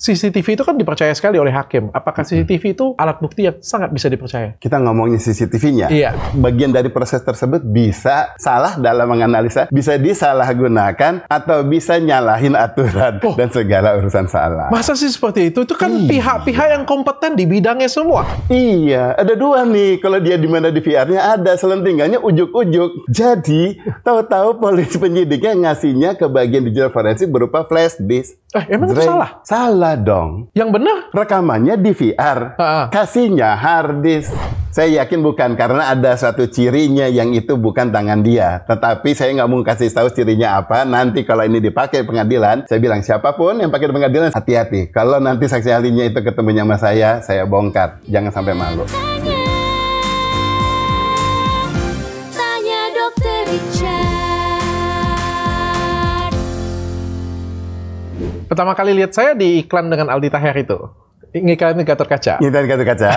CCTV itu kan dipercaya sekali oleh hakim. Apakah CCTV itu alat bukti yang sangat bisa dipercaya? Kita ngomongin CCTV-nya. Iya. Bagian dari proses tersebut bisa salah dalam menganalisa, bisa disalahgunakan atau bisa nyalahin aturan oh. dan segala urusan salah. Masa sih seperti itu? Itu kan iya. pihak-pihak yang kompeten di bidangnya semua. Iya, ada dua nih. Kalau dia di mana di VR-nya ada selentingannya ujuk-ujuk. Jadi, tahu-tahu polisi penyidiknya ngasihnya ke bagian digital forensik berupa flash disk. Eh, emang itu salah? Salah salah dong. Yang benar? Rekamannya DVR. Kasihnya hard disk. Saya yakin bukan karena ada satu cirinya yang itu bukan tangan dia. Tetapi saya nggak mau kasih tahu cirinya apa. Nanti kalau ini dipakai pengadilan, saya bilang siapapun yang pakai pengadilan hati-hati. Kalau nanti saksi ahlinya itu ketemunya sama saya, saya bongkar. Jangan sampai malu. Pertama kali lihat saya di iklan dengan Aldi Taher itu indikator kaca. Indikator kaca.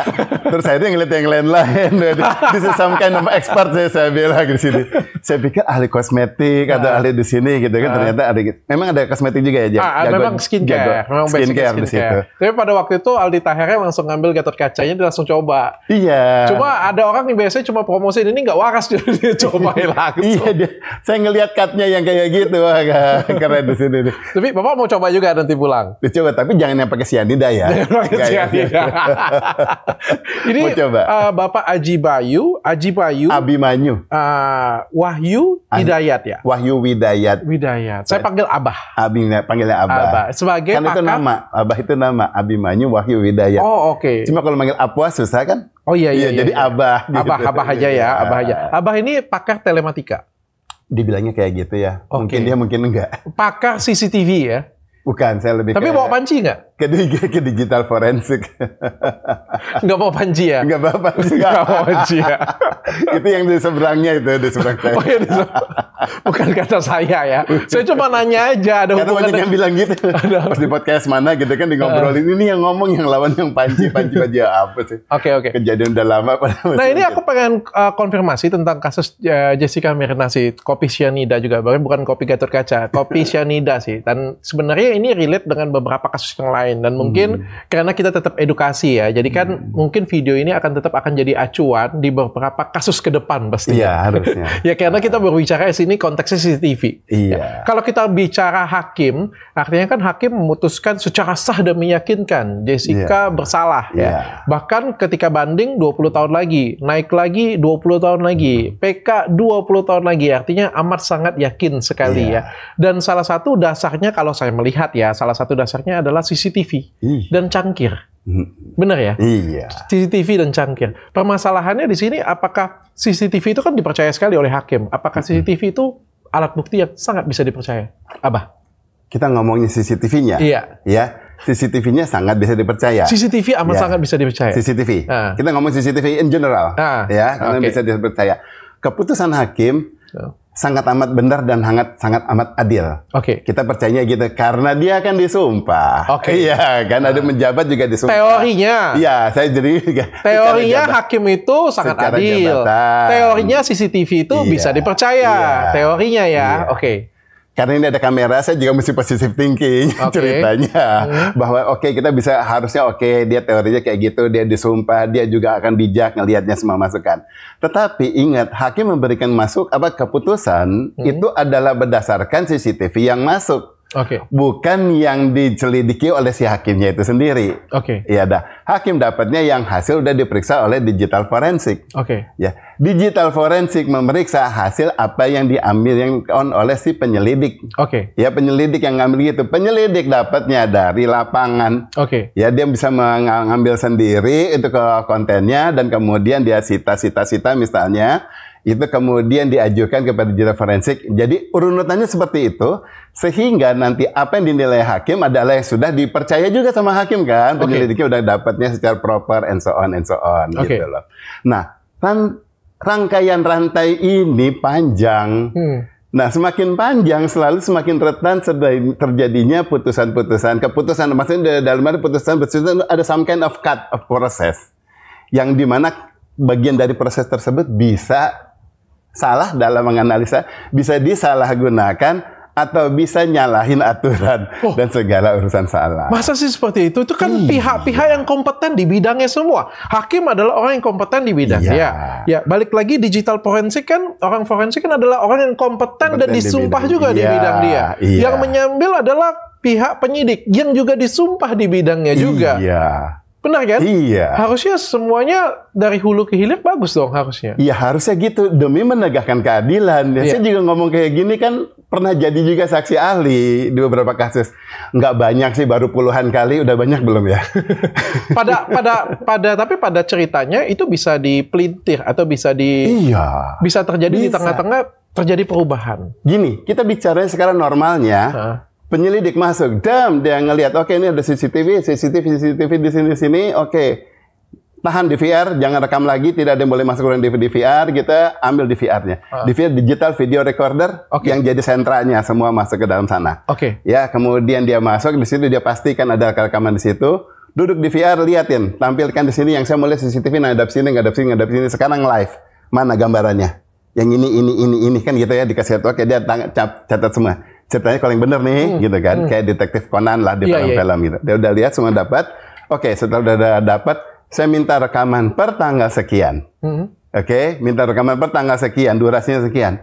Terus saya itu ngeliat yang lain-lain. This is some kind of expert saya, saya bilang di sini. Saya pikir ahli kosmetik atau nah. ahli di sini gitu kan. Nah. Ternyata ada gitu. Memang ada kosmetik juga ya? Ah, ah memang skincare. Jago, memang skincare, skincare di situ. Tapi pada waktu itu Aldi Tahirnya langsung ngambil gatot kacanya dia langsung coba. Iya. Cuma ada orang yang biasanya cuma promosi ini nggak waras dia coba iya. langsung. iya dia. Saya ngeliat cutnya yang kayak gitu. agak keren di sini. Tapi Bapak mau coba juga nanti pulang? Dicoba, tapi jangan yang pakai sianida ya banget ya. ya. Ini coba. Uh, Bapak Aji Bayu, Aji Bayu. Abimanyu. Uh, Wahyu Widayat ya. Wahyu Widayat. Widayat. Saya panggil Abah. Abi ya, panggilnya Abah. Abah. Sebagai Kan itu nama. Abah itu nama. Abimanyu Wahyu Widayat. Oh, oke. Okay. Cuma kalau manggil Apua susah kan? Oh iya iya. iya, iya jadi iya. Abah. Gitu. Abah gitu. Abah aja ya, iya. Abah aja. Abah ini pakar telematika. Dibilangnya kayak gitu ya. Okay. Mungkin dia mungkin enggak. Pakar CCTV ya. Bukan, saya lebih Tapi kayak... bawa panci enggak? ke, ke digital forensik. Enggak apa Panji ya? Enggak apa Panji. Enggak apa Panji ya. itu yang di seberangnya itu di seberang saya. Oh, iya, Bukan kata saya ya. Saya cuma nanya aja ada Karena banyak yang bilang gitu. Ada. Pas di podcast mana gitu kan di ngobrolin ini yang ngomong yang lawan yang Panji, Panji Panji ya apa sih? Oke okay, oke. Okay. Kejadian udah lama Nah, ini aku pengen uh, konfirmasi tentang kasus uh, Jessica sih. kopi sianida juga, bahkan bukan kopi gatur kaca, kopi sianida sih. Dan sebenarnya ini relate dengan beberapa kasus yang lain lain dan mungkin hmm. karena kita tetap edukasi ya jadi kan hmm. mungkin video ini akan tetap akan jadi acuan di beberapa kasus ke depan pastinya iya harusnya ya karena kita berbicara di sini konteksnya CCTV iya ya. kalau kita bicara hakim artinya kan hakim memutuskan secara sah dan meyakinkan Jessica yeah. bersalah yeah. ya iya. bahkan ketika banding 20 tahun lagi naik lagi 20 tahun lagi iya. PK 20 tahun lagi artinya amat sangat yakin sekali yeah. ya dan salah satu dasarnya kalau saya melihat ya salah satu dasarnya adalah CCTV CCTV hmm. dan cangkir. Hmm. Benar ya? Iya. CCTV dan cangkir. Permasalahannya di sini apakah CCTV itu kan dipercaya sekali oleh hakim. Apakah hmm. CCTV itu alat bukti yang sangat bisa dipercaya? Abah. Kita ngomongnya CCTV-nya. Iya. Ya. CCTV-nya sangat bisa dipercaya. CCTV amat ya. sangat bisa dipercaya. CCTV. Uh. Ah. Kita ngomong CCTV in general. Uh. Ya, karena okay. bisa dipercaya. Keputusan hakim oh sangat amat benar dan hangat sangat amat adil. Oke. Okay. Kita percayanya gitu karena dia kan disumpah. Oke. Okay. Iya, kan nah. ada ah. menjabat juga disumpah. Teorinya. Iya, saya jadi Teorinya hakim itu sangat adil. Jabatan. Teorinya CCTV itu iya. bisa dipercaya. Iya. Teorinya ya. Iya. Oke. Okay karena ini ada kamera, saya juga mesti positif thinking okay. ceritanya hmm. bahwa oke okay, kita bisa harusnya oke okay, dia teorinya kayak gitu, dia disumpah, dia juga akan bijak ngelihatnya semua masukan. Tetapi ingat hakim memberikan masuk apa keputusan hmm. itu adalah berdasarkan CCTV yang masuk. Okay. Bukan yang dicelidiki oleh si hakimnya itu sendiri. Oke. Okay. Iya dah. Hakim dapatnya yang hasil udah diperiksa oleh digital forensik. Oke. Okay. Ya. Digital forensik memeriksa hasil apa yang diambil yang on oleh si penyelidik. Oke. Okay. Ya penyelidik yang ngambil itu Penyelidik dapatnya dari lapangan. Oke. Okay. Ya dia bisa mengambil sendiri itu ke kontennya dan kemudian dia sita-sita-sita misalnya itu kemudian diajukan kepada juri forensik. Jadi urutannya seperti itu sehingga nanti apa yang dinilai hakim adalah yang sudah dipercaya juga sama hakim kan okay. penyelidiknya udah dapatnya secara proper and so on and so on okay. gitu loh. Nah ran rangkaian rantai ini panjang. Hmm. Nah, semakin panjang selalu semakin rentan terjadinya putusan-putusan, keputusan maksudnya dalam arti putusan-putusan ada some kind of cut of process yang dimana bagian dari proses tersebut bisa salah dalam menganalisa bisa disalahgunakan atau bisa nyalahin aturan oh. dan segala urusan salah. Masa sih seperti itu? Itu kan iya. pihak-pihak yang kompeten di bidangnya semua. Hakim adalah orang yang kompeten di bidangnya. Iya. Ya, ya balik lagi digital forensik kan orang forensik kan adalah orang yang kompeten, kompeten dan disumpah di juga iya, di bidang dia. Iya. Yang menyambil adalah pihak penyidik yang juga disumpah di bidangnya juga. Iya. Benar kan? Iya. Harusnya semuanya dari hulu ke hilir bagus dong harusnya. Iya harusnya gitu demi menegakkan keadilan. Ya, iya. Saya juga ngomong kayak gini kan pernah jadi juga saksi ahli di beberapa kasus. Nggak banyak sih baru puluhan kali udah banyak belum ya? pada pada pada tapi pada ceritanya itu bisa dipelintir atau bisa di iya. bisa terjadi bisa. di tengah-tengah terjadi perubahan. Gini kita bicaranya sekarang normalnya. Nah penyelidik masuk, dam dia ngelihat, oke okay, ini ada CCTV, CCTV, CCTV di sini di sini, oke okay. tahan DVR, jangan rekam lagi, tidak ada yang boleh masuk ke dalam DVR, kita gitu. ambil DVR-nya, uh. Ah. DVR digital video recorder okay. yang jadi sentranya semua masuk ke dalam sana. Oke. Okay. Ya kemudian dia masuk di situ dia pastikan ada rekaman di situ. Duduk di VR liatin, tampilkan di sini yang saya mulai CCTV ngadap sini, ngadap sini, ngadap sini. Sekarang live. Mana gambarannya? Yang ini, ini, ini, ini kan gitu ya dikasih Oke, dia catat semua ceritanya paling yang bener nih hmm. gitu kan hmm. kayak detektif Conan lah di film-film yeah, yeah. gitu dia udah lihat semua dapat oke okay, setelah udah dapat saya minta rekaman per tanggal sekian hmm. oke okay? minta rekaman per tanggal sekian durasinya sekian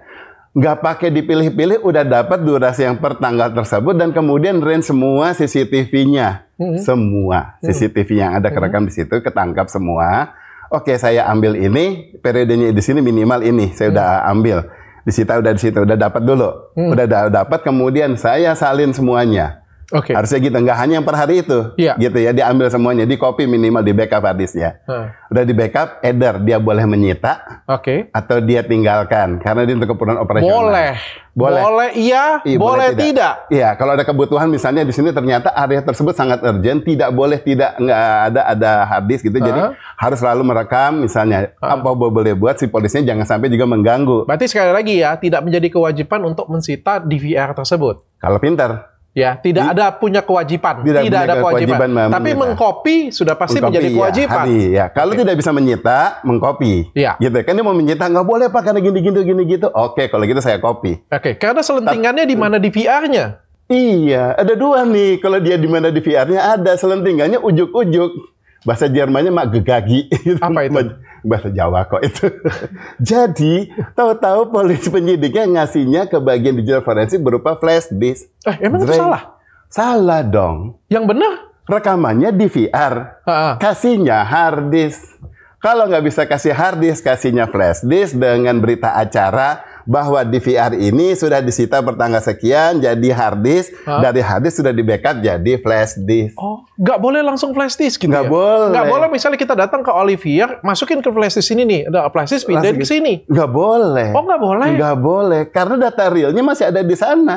nggak pakai dipilih-pilih udah dapat durasi yang per tanggal tersebut dan kemudian range semua CCTV-nya hmm. semua hmm. CCTV yang ada hmm. kerekam hmm. di situ ketangkap semua oke saya ambil ini periodenya di sini minimal ini saya hmm. udah ambil disita udah disita udah dapat dulu hmm. udah dapat kemudian saya salin semuanya Oke. Okay. Harusnya gitu, nggak hanya yang per hari itu, yeah. gitu ya, diambil semuanya, di copy minimal di backup hadisnya. Hmm. Udah di backup, either dia boleh menyita, oke, okay. atau dia tinggalkan karena dia untuk keperluan operasional. Boleh, boleh, boleh iya, iya boleh, boleh tidak. Iya, kalau ada kebutuhan misalnya di sini ternyata area tersebut sangat urgent, tidak boleh tidak nggak ada ada hadis gitu, jadi harus selalu merekam misalnya -huh. apa boleh buat si polisnya jangan sampai juga mengganggu. Berarti sekali lagi ya, tidak menjadi kewajiban untuk mensita DVR tersebut. Kalau pintar. Ya, tidak Di, ada punya kewajiban. Tidak, tidak ada kewajiban. kewajiban Tapi mengkopi sudah pasti meng menjadi iya, kewajiban. Ya, ya. Kalau okay. tidak bisa menyita, mengkopi. Ya. Gitu. Kan dia mau menyita nggak boleh Pak karena gini gini gini gitu. Oke, kalau gitu saya kopi. Oke, okay. karena selentingannya di mana di VR-nya? Iya, ada dua nih. Kalau dia di mana di VR-nya ada selentingannya ujuk-ujuk bahasa Jermannya mak gegagi. Apa itu? Bahasa Jawa kok itu. Jadi tahu-tahu polisi penyidiknya ngasihnya ke bagian digital forensik berupa flash disk. Eh, emang itu salah? Salah dong. Yang benar? Rekamannya DVR, Ha Kasihnya hard disk. Kalau nggak bisa kasih hard disk, kasihnya flash disk dengan berita acara bahwa DVR ini sudah disita bertanggal sekian jadi hard disk, Hah? dari hard disk sudah di backup jadi flash disk. Oh, nggak boleh langsung flash disk gitu nggak ya? boleh. Nggak boleh misalnya kita datang ke Olivier, masukin ke flash disk ini nih, ada flash disk pindahin ke sini. Nggak boleh. Oh, nggak boleh. Nggak boleh, karena data realnya masih ada di sana.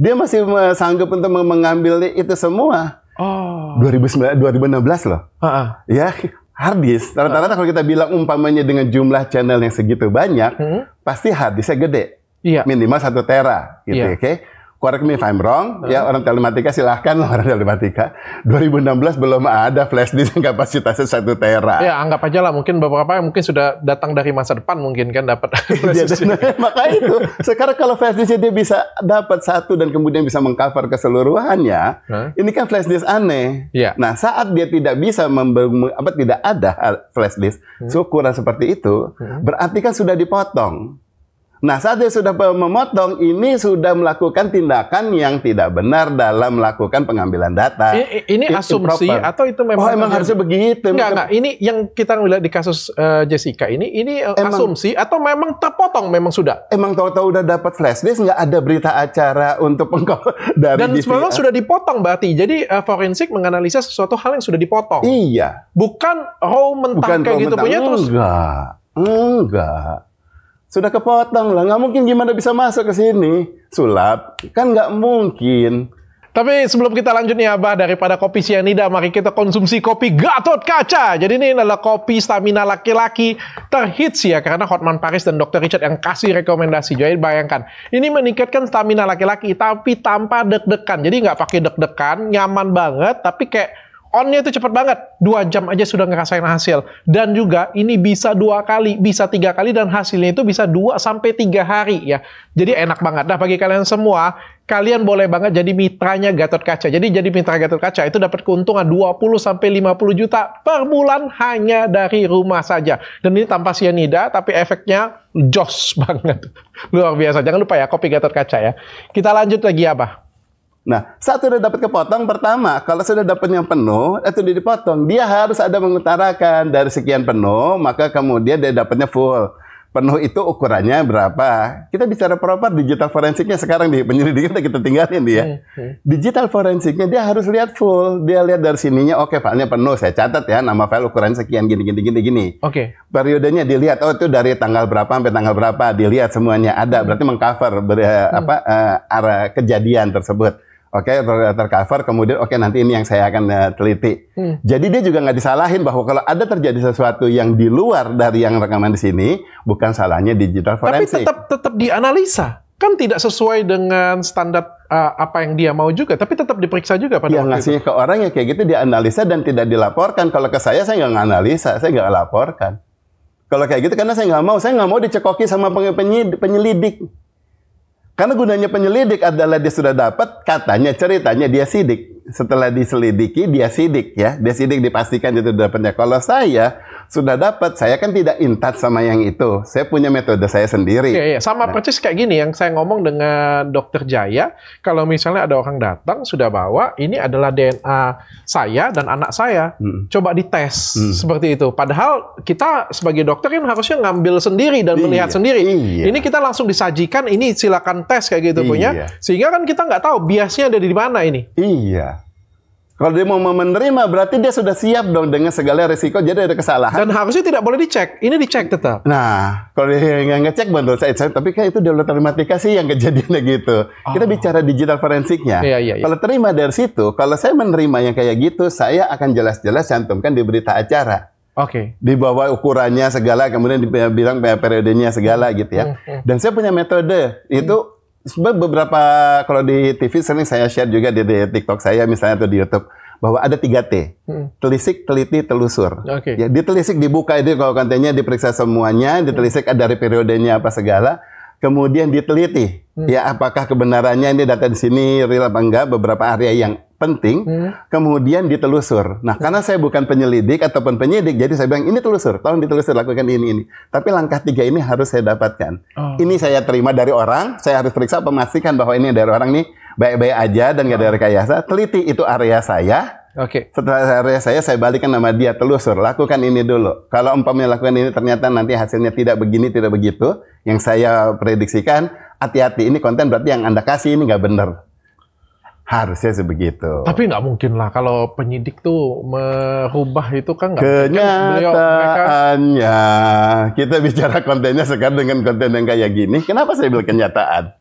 Dia masih sanggup untuk mengambil itu semua. Oh. 2019, 2016 loh. Uh -uh. Ya, Hardis, ah. rata-rata kalau kita bilang umpamanya dengan jumlah channel yang segitu banyak, hmm? pasti hardisnya gede. yeah. Minimal satu tera, gitu, yeah. oke? Okay? correct me if I'm wrong, -huh. ya orang telematika silahkan lah orang telematika. 2016 belum ada flash disk yang kapasitasnya satu tera. Ya anggap aja lah mungkin beberapa yang mungkin sudah datang dari masa depan mungkin kan dapat iya, flash disk. maka itu sekarang kalau flash disk dia bisa dapat satu dan kemudian bisa mengcover keseluruhannya, huh? ini kan flash disk aneh. Ya. Nah saat dia tidak bisa apa tidak ada eh, flash disk, hmm. syukuran seperti itu, hmm. berarti kan sudah dipotong. Nah, saat dia sudah memotong, ini sudah melakukan tindakan yang tidak benar dalam melakukan pengambilan data. Ini, ini It, asumsi improper. atau itu memang? Oh, emang harusnya begitu. Enggak, enggak. Ini yang kita lihat di kasus uh, Jessica ini, ini eh, emang, asumsi atau memang terpotong memang sudah? Emang tahu-tahu udah dapat flash disk, nggak ada berita acara untuk pengkau dari Dan sebenarnya sudah dipotong berarti. Jadi uh, forensik menganalisa sesuatu hal yang sudah dipotong. Iya. Bukan raw mentah Bukan kayak raw gitu mentah. punya terus. Enggak. Enggak sudah kepotong lah, nggak mungkin gimana bisa masuk ke sini. Sulap, kan nggak mungkin. Tapi sebelum kita lanjut nih Abah, daripada kopi sianida, mari kita konsumsi kopi Gatot Kaca. Jadi ini adalah kopi stamina laki-laki terhits ya, karena Hotman Paris dan Dr. Richard yang kasih rekomendasi. Jadi bayangkan, ini meningkatkan stamina laki-laki, tapi tanpa deg-degan. Jadi nggak pakai deg-degan, nyaman banget, tapi kayak onnya itu cepat banget. Dua jam aja sudah ngerasain hasil. Dan juga ini bisa dua kali, bisa tiga kali, dan hasilnya itu bisa dua sampai tiga hari ya. Jadi enak banget. Nah bagi kalian semua, kalian boleh banget jadi mitranya Gatot Kaca. Jadi jadi mitra Gatot Kaca itu dapat keuntungan 20 sampai 50 juta per bulan hanya dari rumah saja. Dan ini tanpa sianida tapi efeknya joss banget. Luar biasa. Jangan lupa ya kopi Gatot Kaca ya. Kita lanjut lagi ya, Bah. Nah, satu udah dapat kepotong pertama, kalau sudah dapat yang penuh itu udah dipotong. Dia harus ada mengutarakan dari sekian penuh, maka kemudian dia dapatnya full. Penuh itu ukurannya berapa? Kita bicara proper digital forensiknya sekarang di penyelidikan kita tinggalin dia. Hmm, hmm. Digital forensiknya dia harus lihat full, dia lihat dari sininya oke okay, filenya penuh, saya catat ya nama file ukuran sekian gini gini gini gini. Oke. Okay. Periodenya dilihat oh itu dari tanggal berapa sampai tanggal berapa, dilihat semuanya ada berarti mengcover ber, hmm. apa uh, arah kejadian tersebut oke okay, tercover kemudian oke okay, nanti ini yang saya akan uh, teliti hmm. jadi dia juga nggak disalahin bahwa kalau ada terjadi sesuatu yang di luar dari yang rekaman di sini bukan salahnya digital forensik tapi tetap tetap dianalisa kan tidak sesuai dengan standar uh, apa yang dia mau juga, tapi tetap diperiksa juga pada yang waktu ngasih ke orang ya kayak gitu dianalisa dan tidak dilaporkan. Kalau ke saya saya nggak nganalisa saya nggak laporkan. Kalau kayak gitu karena saya nggak mau, saya nggak mau dicekoki sama penyelidik. Karena gunanya penyelidik adalah dia sudah dapat katanya ceritanya dia sidik. Setelah diselidiki dia sidik ya. Dia sidik dipastikan itu dapatnya. Kalau saya sudah dapat, saya kan tidak intat sama yang itu. Saya punya metode saya sendiri. Iya, iya. Sama nah. persis kayak gini yang saya ngomong dengan dokter Jaya. Kalau misalnya ada orang datang sudah bawa, ini adalah DNA saya dan anak saya. Hmm. Coba dites hmm. seperti itu. Padahal kita sebagai dokter kan harusnya ngambil sendiri dan iya, melihat sendiri. Iya. Ini kita langsung disajikan, ini silakan tes kayak gitu iya. punya. Sehingga kan kita nggak tahu biasnya ada di mana ini. Iya. Kalau dia mau menerima berarti dia sudah siap dong dengan segala resiko jadi ada kesalahan. Dan harusnya tidak boleh dicek. Ini dicek tetap. Nah, kalau dia nggak ngecek menurut saya, saya tapi kan itu dalam matematika sih yang kejadiannya gitu. Oh. Kita bicara digital forensiknya. Iya, iya, iya. Kalau terima dari situ, kalau saya menerima yang kayak gitu, saya akan jelas-jelas cantumkan di berita acara. Oke. Okay. Di bawah ukurannya segala, kemudian dibilang periodenya segala gitu ya. Hmm, hmm. Dan saya punya metode itu beberapa kalau di TV sering saya share juga di, di TikTok saya misalnya atau di YouTube bahwa ada tiga t Hmm. Telisik, teliti, telusur. Okay. Ya, ditelisik dibuka itu kalau kontennya diperiksa semuanya, ditelisik hmm. dari periodenya apa segala, kemudian diteliti. Hmm. Ya apakah kebenarannya ini datang di sini real apa enggak beberapa area yang penting, hmm. kemudian ditelusur. Nah, karena saya bukan penyelidik ataupun penyidik, jadi saya bilang ini telusur, tolong ditelusur, lakukan ini ini. Tapi langkah tiga ini harus saya dapatkan. Oh. Ini saya terima dari orang, saya harus periksa memastikan bahwa ini dari orang nih baik-baik aja dan gak ada oh. rekayasa. Teliti itu area saya. Oke. Okay. Setelah area saya, saya balikan nama dia telusur. Lakukan ini dulu. Kalau umpamanya lakukan ini ternyata nanti hasilnya tidak begini, tidak begitu, yang saya prediksikan, hati-hati ini konten berarti yang anda kasih ini nggak benar. Harusnya sebegitu. Tapi nggak mungkin lah kalau penyidik tuh merubah itu kan nggak kan ya kan? Kenyataannya kita bicara kontennya sekarang dengan konten yang kayak gini. Kenapa saya bilang kenyataan?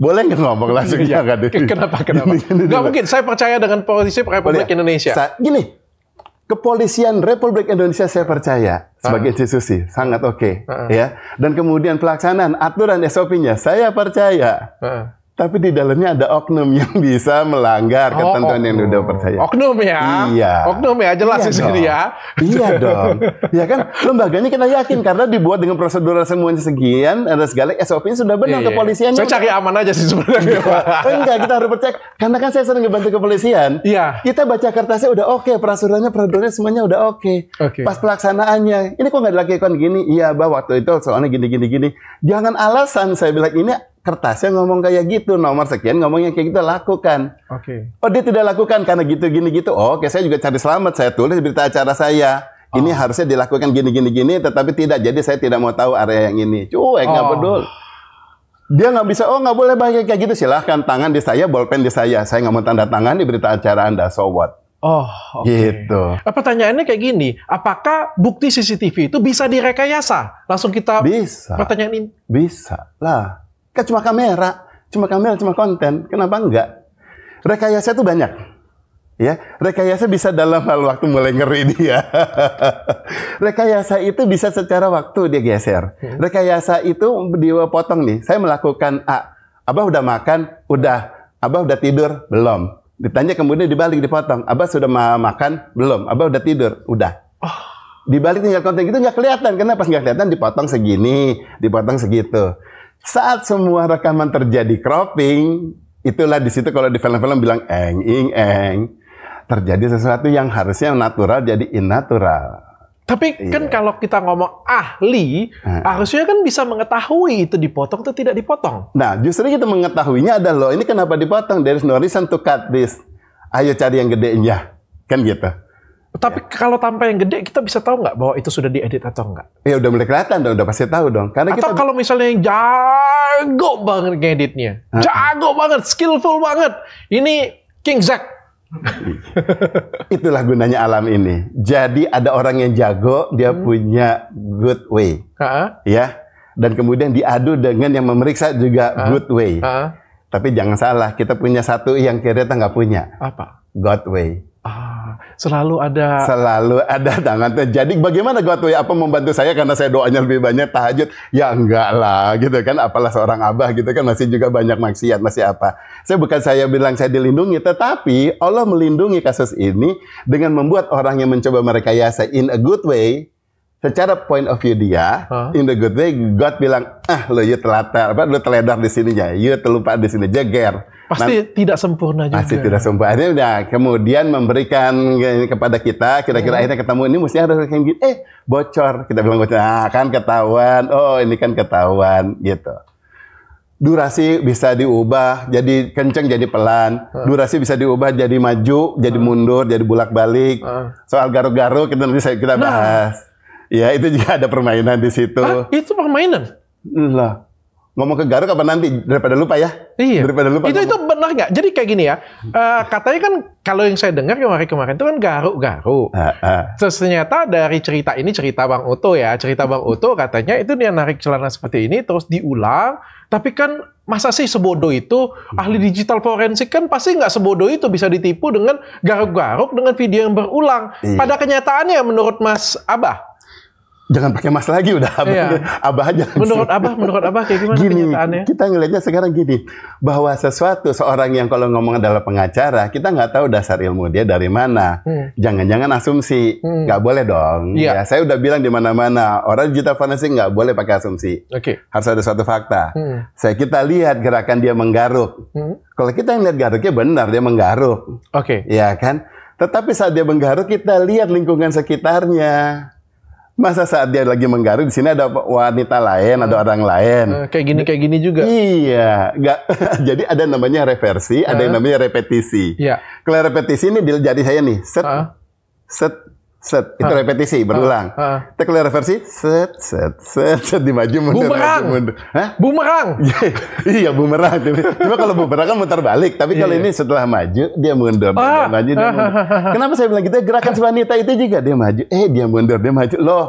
Boleh nggak ngomong langsung ya, kan? Kenapa? Kenapa? Gini, gak mungkin. Saya percaya dengan polisi Republik Boleh. Indonesia. Sa gini, kepolisian Republik Indonesia saya percaya sebagai ah. institusi sangat oke okay, uh -huh. ya. Dan kemudian pelaksanaan aturan SOP-nya saya percaya. Uh ah. -huh tapi di dalamnya ada oknum yang bisa melanggar oh, ketentuan oknum. yang udah percaya. Oknum ya? Iya. Oknum ya, jelas iya di sini ya. Iya dong. Iya kan? Lembaganya kita yakin karena dibuat dengan prosedur semuanya sekian, ada segala SOP sudah benar iya. iya. kepolisiannya. Saya cari aman aja sih sebenarnya. Iya. oh, enggak, kita harus percaya. Karena kan saya sering ngebantu kepolisian. Iya. Kita baca kertasnya udah oke, okay, prosedurnya prosedurnya semuanya udah oke. Okay. Oke. Okay. Pas pelaksanaannya, ini kok nggak dilakukan gini? Iya, bahwa waktu itu soalnya gini-gini gini. Jangan alasan saya bilang ini kertasnya ngomong kayak gitu, nomor sekian ngomongnya kayak gitu, lakukan. Oke. Okay. Oh dia tidak lakukan karena gitu gini gitu. Oh, oke saya juga cari selamat, saya tulis berita acara saya. Oh. Ini harusnya dilakukan gini gini gini, tetapi tidak. Jadi saya tidak mau tahu area yang ini. Cuek nggak oh. peduli. Dia nggak bisa. Oh nggak boleh banyak kayak gitu. Silahkan tangan di saya, bolpen di saya. Saya nggak mau tanda tangan di berita acara anda. So what? Oh, okay. gitu. Eh, pertanyaannya kayak gini, apakah bukti CCTV itu bisa direkayasa? Langsung kita bisa. Pertanyaan ini. Bisa lah Kan cuma kamera, cuma kamera, cuma konten. Kenapa enggak? Rekayasa itu banyak. Ya, rekayasa bisa dalam hal waktu mulai ngeri dia. rekayasa itu bisa secara waktu dia geser. Hmm. Rekayasa itu dia potong nih. Saya melakukan A. Abah udah makan, udah. Abah udah tidur, belum. Ditanya kemudian dibalik dipotong. Abah sudah makan, belum. Abah udah tidur, udah. Oh dibalik tinggal konten gitu nggak kelihatan karena pas nggak kelihatan dipotong segini dipotong segitu saat semua rekaman terjadi cropping, itulah di situ kalau di film-film bilang eng ing eng terjadi sesuatu yang harusnya natural jadi innatural. Tapi yeah. kan kalau kita ngomong ahli, uh. harusnya kan bisa mengetahui itu dipotong atau tidak dipotong. Nah, justru kita mengetahuinya adalah loh. Ini kenapa dipotong? There is no reason to cut this. Ayo cari yang gedenya. Kan gitu. Tapi ya. kalau tanpa yang gede kita bisa tahu nggak bahwa itu sudah diedit atau enggak? Ya udah mulai kelihatan dong, udah pasti tahu dong. Karena atau kita... kalau misalnya yang jago banget ngeditnya, uh jago banget, skillful banget, ini King Zack. Itulah gunanya alam ini. Jadi ada orang yang jago, dia hmm. punya good way, uh -huh. ya. Dan kemudian diadu dengan yang memeriksa juga uh -huh. good way. Uh -huh. Tapi jangan salah, kita punya satu yang kira-kira nggak punya. Apa? God way. Ah, selalu ada selalu ada tangan Jadi bagaimana ya apa membantu saya karena saya doanya lebih banyak tahajud? Ya enggak lah, gitu kan apalah seorang abah gitu kan masih juga banyak maksiat, masih apa. Saya bukan saya bilang saya dilindungi, tetapi Allah melindungi kasus ini dengan membuat orang yang mencoba merekayasa in a good way secara point of view dia huh? in the good way God bilang ah lo you telat apa lo teledar di sininya you terlupa di sini jeger pasti tidak sempurna juga. Pasti tidak sempurna. Akhirnya udah kemudian memberikan kepada kita, kira-kira hmm. akhirnya ketemu ini mesti ada kayak gitu. Eh, bocor. Kita bilang bocor. Ah, kan ketahuan. Oh, ini kan ketahuan gitu. Durasi bisa diubah jadi kenceng jadi pelan. Ah. Durasi bisa diubah jadi maju, jadi ah. mundur, jadi bulat balik ah. Soal garuk-garuk kita nanti kita nah. bahas. Nah. Ya, itu juga ada permainan di situ. Hah? Itu permainan? Lah, ngomong ke Garuk apa nanti daripada lupa ya? Iya. Daripada lupa. Itu ngomong. itu benar nggak? Jadi kayak gini ya. Uh, katanya kan kalau yang saya dengar kemarin-kemarin itu kan Garuk-Garuk. Uh, ah, uh. Ah. Terus ternyata dari cerita ini cerita Bang Oto ya, cerita Bang Oto katanya itu dia narik celana seperti ini terus diulang, tapi kan masa sih sebodoh itu ahli digital forensik kan pasti nggak sebodoh itu bisa ditipu dengan garuk-garuk dengan video yang berulang. Iya. Pada kenyataannya menurut Mas Abah jangan pakai mas lagi udah abah, iya. abah aja. Menurut abah, menurut abah kayak gimana gini, Kita ngelihatnya sekarang gini, bahwa sesuatu seorang yang kalau ngomong adalah pengacara, kita nggak tahu dasar ilmu dia dari mana. Hmm. Jangan-jangan hmm. asumsi, nggak hmm. boleh dong. Iya. Ya, saya udah bilang di mana-mana, orang digital financing nggak boleh pakai asumsi. Oke. Okay. Harus ada suatu fakta. Hmm. Saya kita lihat gerakan dia menggaruk. Hmm. Kalau kita yang lihat garuknya benar dia menggaruk. Oke. Okay. Ya kan. Tetapi saat dia menggaruk kita lihat lingkungan sekitarnya. Masa saat dia lagi menggaris di sini ada wanita lain, hmm. ada orang lain. Hmm, kayak gini kayak gini juga. Iya, nggak. jadi ada namanya reversi, hmm. ada yang namanya eh. repetisi. ya Kalau repetisi ini jadi saya nih, set, ah. set, set itu ah. repetisi berulang. Ah. Ah. Kita keluar reversi, set set set set di maju mundur. Bumerang. Maju, mundur. Hah? Bumerang. Iya, iya bumerang. Cuma kalau bumerang kan mutar balik. Tapi iya, kalau iya. ini setelah maju dia mundur, ah. dia maju dia mundur. Kenapa saya bilang gitu? Gerakan si wanita itu juga dia maju, eh dia mundur, dia maju. Loh,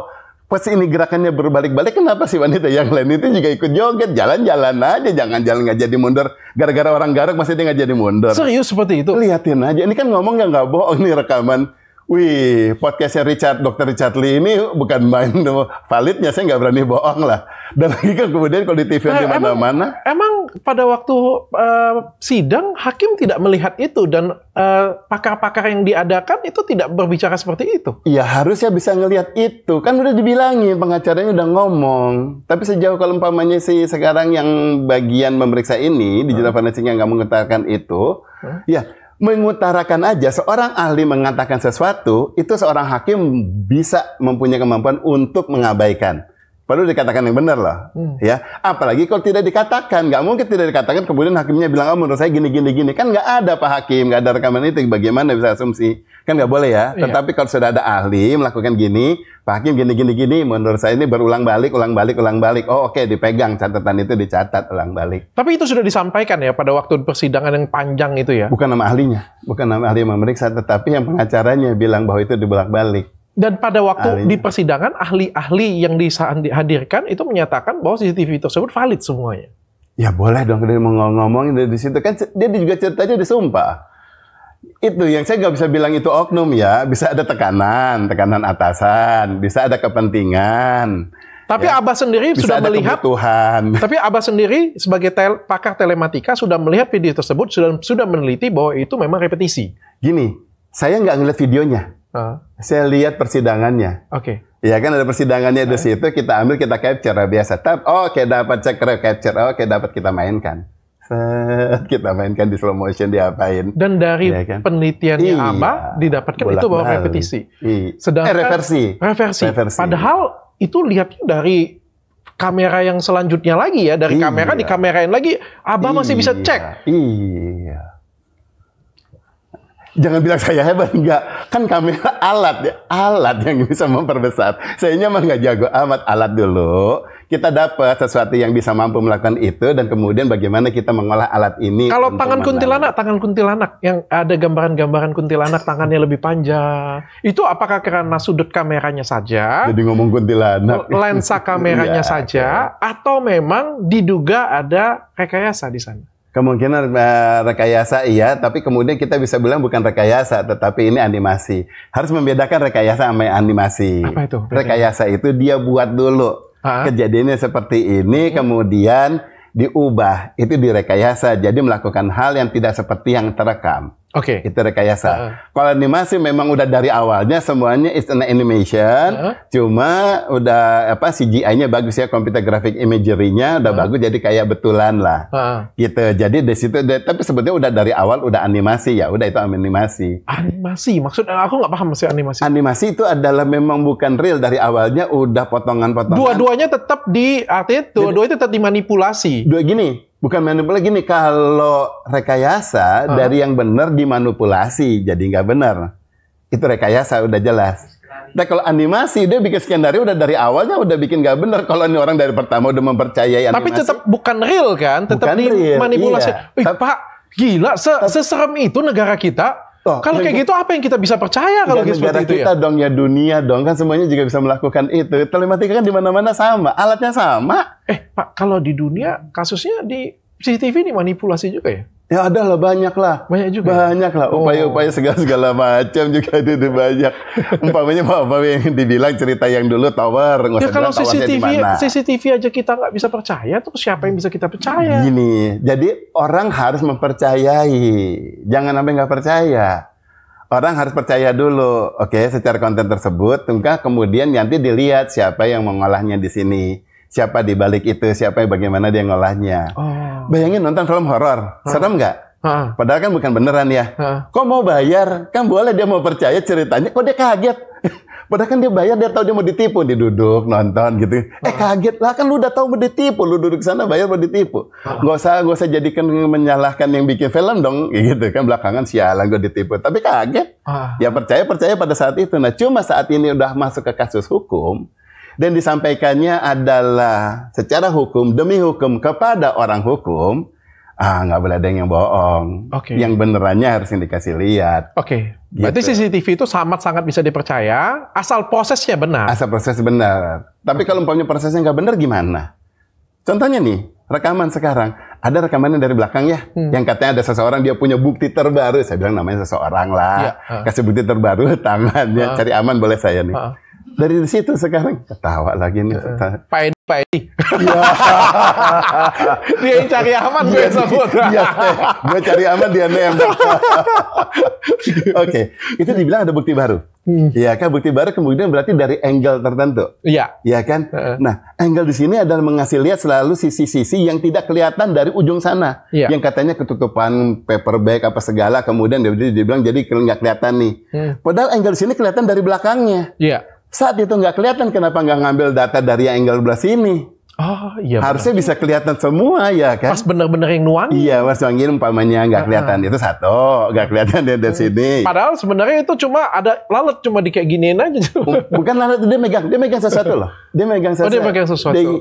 pas ini gerakannya berbalik-balik kenapa si wanita yang lain itu juga ikut joget jalan-jalan aja jangan jalan nggak jadi mundur gara-gara orang garuk masih dia nggak jadi mundur serius seperti itu Lihatin aja ini kan ngomong nggak nggak bohong ini rekaman Wih, podcastnya Richard, Dokter Richard Lee ini bukan main validnya, saya nggak berani bohong lah. Dan lagi kan kemudian kalau di TV nah, eh, di mana-mana. Emang, emang pada waktu uh, sidang, hakim tidak melihat itu dan eh, pakar-pakar uh, yang diadakan itu tidak berbicara seperti itu. Ya harusnya bisa ngelihat itu, kan udah dibilangin pengacaranya udah ngomong. Tapi sejauh kalau umpamanya sih sekarang yang bagian memeriksa ini di hmm. financing yang nggak mengutarakan itu, hmm? ya mengutarakan aja seorang ahli mengatakan sesuatu itu seorang hakim bisa mempunyai kemampuan untuk mengabaikan perlu dikatakan yang benar loh hmm. ya apalagi kalau tidak dikatakan nggak mungkin tidak dikatakan kemudian hakimnya bilang oh menurut saya gini gini gini kan nggak ada pak hakim nggak ada rekaman itu bagaimana bisa asumsi Kan nggak boleh ya. Iya. Tetapi kalau sudah ada ahli melakukan gini, Pak Hakim gini gini gini, menurut saya ini berulang balik, ulang balik, ulang balik. Oh oke, okay, dipegang catatan itu dicatat ulang balik. Tapi itu sudah disampaikan ya pada waktu persidangan yang panjang itu ya. Bukan nama ahlinya, bukan nama ahli yang memeriksa, tetapi yang pengacaranya bilang bahwa itu dibolak balik. Dan pada waktu Ahlinya. di persidangan ahli-ahli yang dihadirkan itu menyatakan bahwa CCTV tersebut valid semuanya. Ya boleh dong dia mau ngomong, ngomong dari situ kan dia juga ceritanya disumpah itu yang saya nggak bisa bilang itu oknum ya bisa ada tekanan tekanan atasan bisa ada kepentingan tapi ya. Abah sendiri bisa sudah melihat Tuhan. Tapi Abah sendiri sebagai tel, pakar telematika sudah melihat video tersebut sudah sudah meneliti bahwa itu memang repetisi. Gini, saya nggak ngeliat videonya. Uh. Saya lihat persidangannya. Oke. Okay. Ya kan ada persidangannya di ah. situ kita ambil kita capture biasa. Tap, oke dapat cek capture, oke dapat kita mainkan. Set, kita mainkan di slow motion diapain. Dan dari ya kan? penelitiannya iya, ABA didapatkan itu bahwa repetisi. Iya. Sedangkan eh, reversi. reversi. Reversi. Padahal itu lihat dari kamera yang selanjutnya lagi ya, dari iya. kamera di kamerain lagi, abah iya. masih bisa iya. cek. Iya. Jangan bilang saya hebat enggak, kan kamera alat ya, alat yang bisa memperbesar. Saya nyaman nggak jago amat alat dulu kita dapat sesuatu yang bisa mampu melakukan itu dan kemudian bagaimana kita mengolah alat ini. Kalau tangan kuntilanak, tangan kuntilanak yang ada gambaran-gambaran kuntilanak tangannya lebih panjang. Itu apakah karena sudut kameranya saja? Jadi ngomong kuntilanak. Oh, lensa kameranya ya, saja ya. atau memang diduga ada rekayasa di sana? Kemungkinan uh, rekayasa iya, tapi kemudian kita bisa bilang bukan rekayasa, tetapi ini animasi. Harus membedakan rekayasa sama animasi. Apa itu? Rekayasa itu dia buat dulu kejadiannya seperti ini hmm. kemudian diubah itu direkayasa jadi melakukan hal yang tidak seperti yang terekam Oke. Okay. Itu rekayasa. Uh. Kalau animasi memang udah dari awalnya semuanya is an animation, uh. cuma udah apa CGI-nya bagus ya, computer graphic imagery-nya udah uh. bagus jadi kayak betulan lah. Uh. Gitu. Jadi di situ tapi sebetulnya udah dari awal udah animasi ya, udah itu animasi. Animasi. Maksud eh, aku nggak paham maksud animasi. Animasi itu adalah memang bukan real dari awalnya udah potongan-potongan. Dua-duanya tetap di artinya dua-duanya tetap dimanipulasi. Dua gini, bukan manipulasi gini kalau rekayasa uh. dari yang benar dimanipulasi jadi nggak benar itu rekayasa udah jelas Nah kalau animasi dia bikin skenario udah dari awalnya udah bikin gak bener kalau ini orang dari pertama udah mempercayai animasi. Tapi tetap bukan real kan, tetap bukan manipulasi. Iya. Ih, Pak, gila se seserem itu negara kita. Oh, kalau kayak gitu apa yang kita bisa percaya kalau gitu seperti itu kita ya? dong ya dunia dong kan semuanya juga bisa melakukan itu. Telematika kan di mana-mana sama, alatnya sama. Eh, Pak, kalau di dunia kasusnya di CCTV ini manipulasi juga ya? Ya ada lah banyak lah. Banyak juga. Ya? Banyak lah oh. upaya-upaya segala-segala macam juga itu, itu banyak. Umpamanya apa yang dibilang cerita yang dulu tower nggak ya, kalau CCTV CCTV aja kita nggak bisa percaya terus siapa yang bisa kita percaya? Gini, jadi orang harus mempercayai. Jangan sampai nggak percaya. Orang harus percaya dulu, oke, okay, secara konten tersebut, kemudian nanti dilihat siapa yang mengolahnya di sini siapa di balik itu, siapa yang bagaimana dia ngolahnya. Oh. Bayangin nonton film horor, serem nggak? Padahal kan bukan beneran ya. Ha. Kok mau bayar? Kan boleh dia mau percaya ceritanya. Kok dia kaget? Padahal kan dia bayar, dia tahu dia mau ditipu, Dia duduk nonton gitu. Ha. Eh kaget lah kan lu udah tahu mau ditipu, lu duduk sana bayar mau ditipu. Ha. Gak usah gak usah jadikan menyalahkan yang bikin film dong, gitu kan belakangan sialan gue ditipu. Tapi kaget. Ya percaya percaya pada saat itu. Nah cuma saat ini udah masuk ke kasus hukum, dan disampaikannya adalah secara hukum demi hukum kepada orang hukum ah nggak boleh ada yang bohong. Oke. Okay. Yang benerannya harus yang dikasih lihat. Oke. Okay. Gitu. Berarti gitu. CCTV itu sangat sangat bisa dipercaya asal prosesnya benar. Asal proses benar. Tapi okay. kalau umpamanya prosesnya nggak benar gimana? Contohnya nih rekaman sekarang ada rekamannya dari belakang ya, hmm. yang katanya ada seseorang dia punya bukti terbaru. Saya bilang namanya seseorang lah, ya, uh. kasih bukti terbaru tangannya, uh. cari aman boleh saya nih. Uh dari situ sekarang ketawa lagi nih. Uh, pai pai Ya. dia yang cari aman gue sebut. Dia, gue iya, cari aman dia nembak. Oke, okay. itu dibilang ada bukti baru. Hmm. Iya hmm. kan bukti baru kemudian berarti dari angle tertentu. Iya. Iya kan? uh Nah, angle di sini adalah mengasih lihat selalu sisi-sisi yang tidak kelihatan dari ujung sana. Ya. Yang katanya ketutupan paper bag apa segala kemudian dia, dia bilang jadi nggak kelihatan nih. Hmm. Padahal angle di sini kelihatan dari belakangnya. Iya. Saat itu nggak kelihatan kenapa nggak ngambil data dari yang Angle belah ini. Oh iya. Harusnya bisa kelihatan semua ya kan. Pas bener-bener yang nuang. Iya pas nuangin umpamanya nggak kelihatan itu satu nggak kelihatan dari, dari hmm. sini. Padahal sebenarnya itu cuma ada lalat cuma di kayak giniin aja. Bukan lalat dia megang dia megang sesuatu loh. Dia megang sesuatu. Oh dia megang sesuatu. Dia,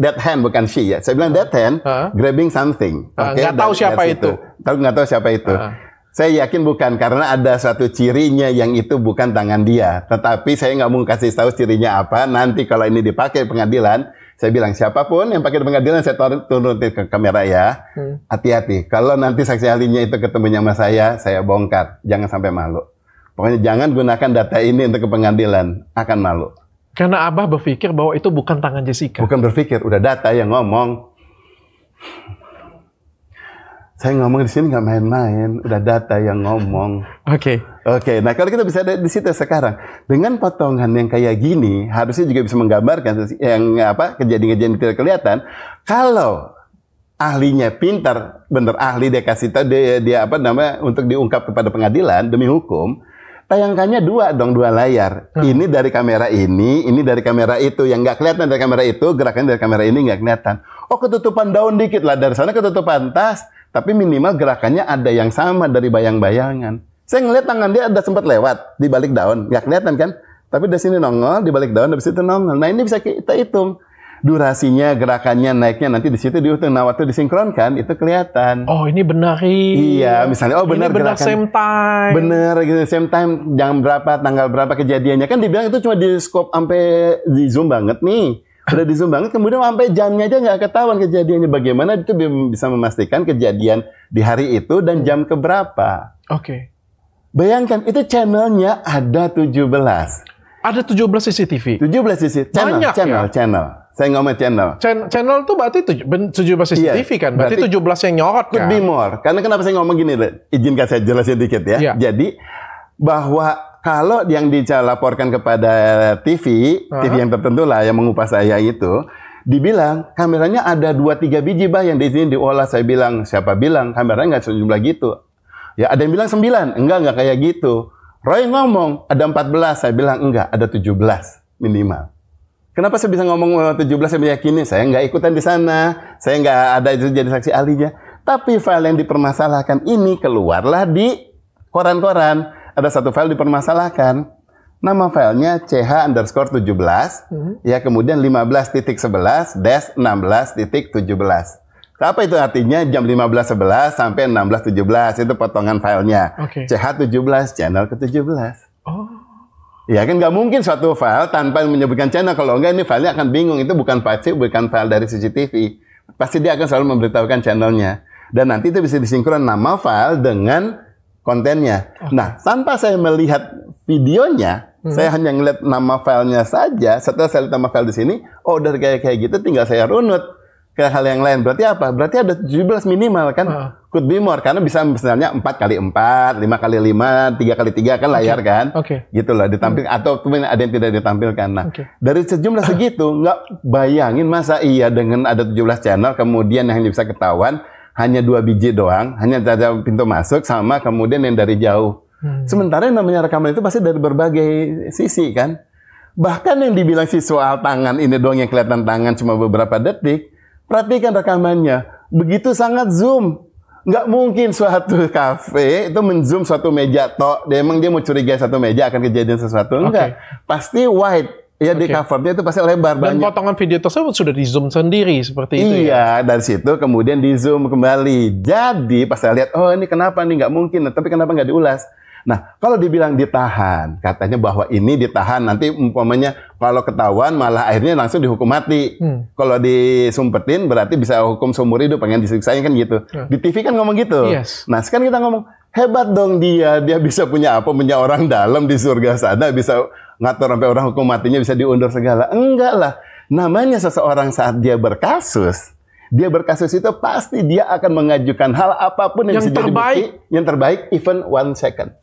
That hand bukan she ya. Saya bilang that hand uh-huh. grabbing something. Uh, okay, nggak tahu siapa itu. Tahu nggak tahu siapa itu. Uh-huh. Saya yakin bukan karena ada satu cirinya yang itu bukan tangan dia. Tetapi saya nggak mau kasih tahu cirinya apa. Nanti kalau ini dipakai pengadilan, saya bilang siapapun yang pakai pengadilan saya turun ke kamera ya. Hmm. Hati-hati. Hmm. Kalau nanti saksi ahlinya itu ketemunya sama saya, saya bongkar. Jangan sampai malu. Pokoknya jangan gunakan data ini untuk ke pengadilan, akan malu. Karena Abah berpikir bahwa itu bukan tangan Jessica. Bukan berpikir, udah data yang ngomong. Saya ngomong di sini nggak main-main, udah data yang ngomong. Oke. Okay. Oke, okay, nah kalau kita bisa di situ sekarang dengan potongan yang kayak gini, harusnya juga bisa menggambarkan yang apa kejadian-kejadian tidak kelihatan. Kalau ahlinya pintar, bener ahli dia kasih tahu dia, dia apa namanya untuk diungkap kepada pengadilan demi hukum, tayangkannya dua dong dua layar. Hmm. Ini dari kamera ini, ini dari kamera itu. Yang nggak kelihatan dari kamera itu, gerakannya dari kamera ini nggak kelihatan. Oh ketutupan daun dikit lah dari sana ketutupan tas. Tapi minimal gerakannya ada yang sama dari bayang-bayangan. Saya ngeliat tangan dia ada sempat lewat di balik daun. Nggak kelihatan kan? Tapi dari sini nongol, di balik daun, dari situ nongol. Nah ini bisa kita hitung. Durasinya, gerakannya, naiknya nanti di situ dihitung. Nah waktu disinkronkan itu kelihatan. Oh ini benar. Iya, misalnya oh benar. Ini benar same time. Benar gitu same time. Jam berapa, tanggal berapa kejadiannya kan dibilang itu cuma di scope sampai di zoom banget nih udah di zoom banget kemudian sampai jamnya aja nggak ketahuan kejadiannya bagaimana itu bisa memastikan kejadian di hari itu dan hmm. jam keberapa oke okay. bayangkan itu channelnya ada 17 ada 17 CCTV 17 CCTV channel Banyak, channel ya? channel saya ngomong channel. Chan channel tuh berarti 17 CCTV iya, kan? Berarti, berarti 17 yang nyorot kan? Could be kan? more. Karena kenapa saya ngomong gini, izinkan saya jelasin dikit ya. yeah. Jadi, bahwa kalau yang dicelaporkan kepada TV, uh-huh. TV yang tertentu lah yang mengupas saya itu, dibilang kameranya ada dua tiga biji bah yang di sini diolah. Saya bilang, siapa bilang kameranya nggak sejumlah gitu? Ya ada yang bilang sembilan, enggak enggak kayak gitu. Roy ngomong ada empat belas. saya bilang enggak, ada tujuh belas minimal. Kenapa saya bisa ngomong eh, tujuh belas? saya meyakini saya nggak ikutan di sana, saya nggak ada itu jadi saksi ahlinya. Tapi file yang dipermasalahkan ini keluarlah di koran-koran ada satu file dipermasalahkan. Nama filenya CH underscore 17, hmm. ya kemudian 15.11 dash 16.17. Apa itu artinya jam 15.11 sampai 16.17 itu potongan filenya. Okay. CH17, channel ke-17. Oh. Ya kan nggak mungkin suatu file tanpa menyebutkan channel. Kalau enggak ini filenya akan bingung. Itu bukan file bukan file dari CCTV. Pasti dia akan selalu memberitahukan channelnya. Dan nanti itu bisa disinkron nama file dengan kontennya. Okay. Nah, tanpa saya melihat videonya, hmm. saya hanya ngeliat nama filenya saja. Setelah saya lihat nama file di sini, oh dari kayak kayak gitu, tinggal saya runut ke hal yang lain. Berarti apa? Berarti ada 17 minimal kan? Uh. Could be more karena bisa misalnya empat kali empat, lima kali lima, tiga kali tiga kan layar okay. kan? Oke. Okay. Gitu loh hmm. ditampil hmm. atau kemudian ada yang tidak ditampilkan. Nah, okay. dari sejumlah segitu nggak bayangin masa iya dengan ada 17 channel kemudian yang bisa ketahuan hanya dua biji doang, hanya ada pintu masuk sama kemudian yang dari jauh. Hmm. Sementara yang namanya rekaman itu pasti dari berbagai sisi kan. Bahkan yang dibilang si soal tangan ini doang yang kelihatan tangan cuma beberapa detik, perhatikan rekamannya. Begitu sangat zoom. Nggak mungkin suatu kafe itu menzoom suatu meja tok. Dia emang dia mau curiga satu meja akan kejadian sesuatu. Enggak. Okay. Pasti wide. Iya okay. di covernya itu pasti lebar Dan banyak. Dan potongan video tersebut sudah di zoom sendiri seperti itu. Ya? Iya ya? dari situ kemudian di zoom kembali. Jadi pas saya lihat oh ini kenapa nih nggak mungkin. tapi kenapa nggak diulas? Nah kalau dibilang ditahan katanya bahwa ini ditahan nanti umpamanya kalau ketahuan malah akhirnya langsung dihukum mati. Hmm. Kalau disumpetin berarti bisa hukum seumur hidup pengen disiksain kan gitu. Hmm. Di TV kan ngomong gitu. Yes. Nah sekarang kita ngomong hebat dong dia dia bisa punya apa punya orang dalam di surga sana bisa ngatur sampai orang hukum matinya bisa diundur segala. Enggak lah. Namanya seseorang saat dia berkasus, dia berkasus itu pasti dia akan mengajukan hal apapun yang, yang bisa terbaik. jadi yang terbaik even one second.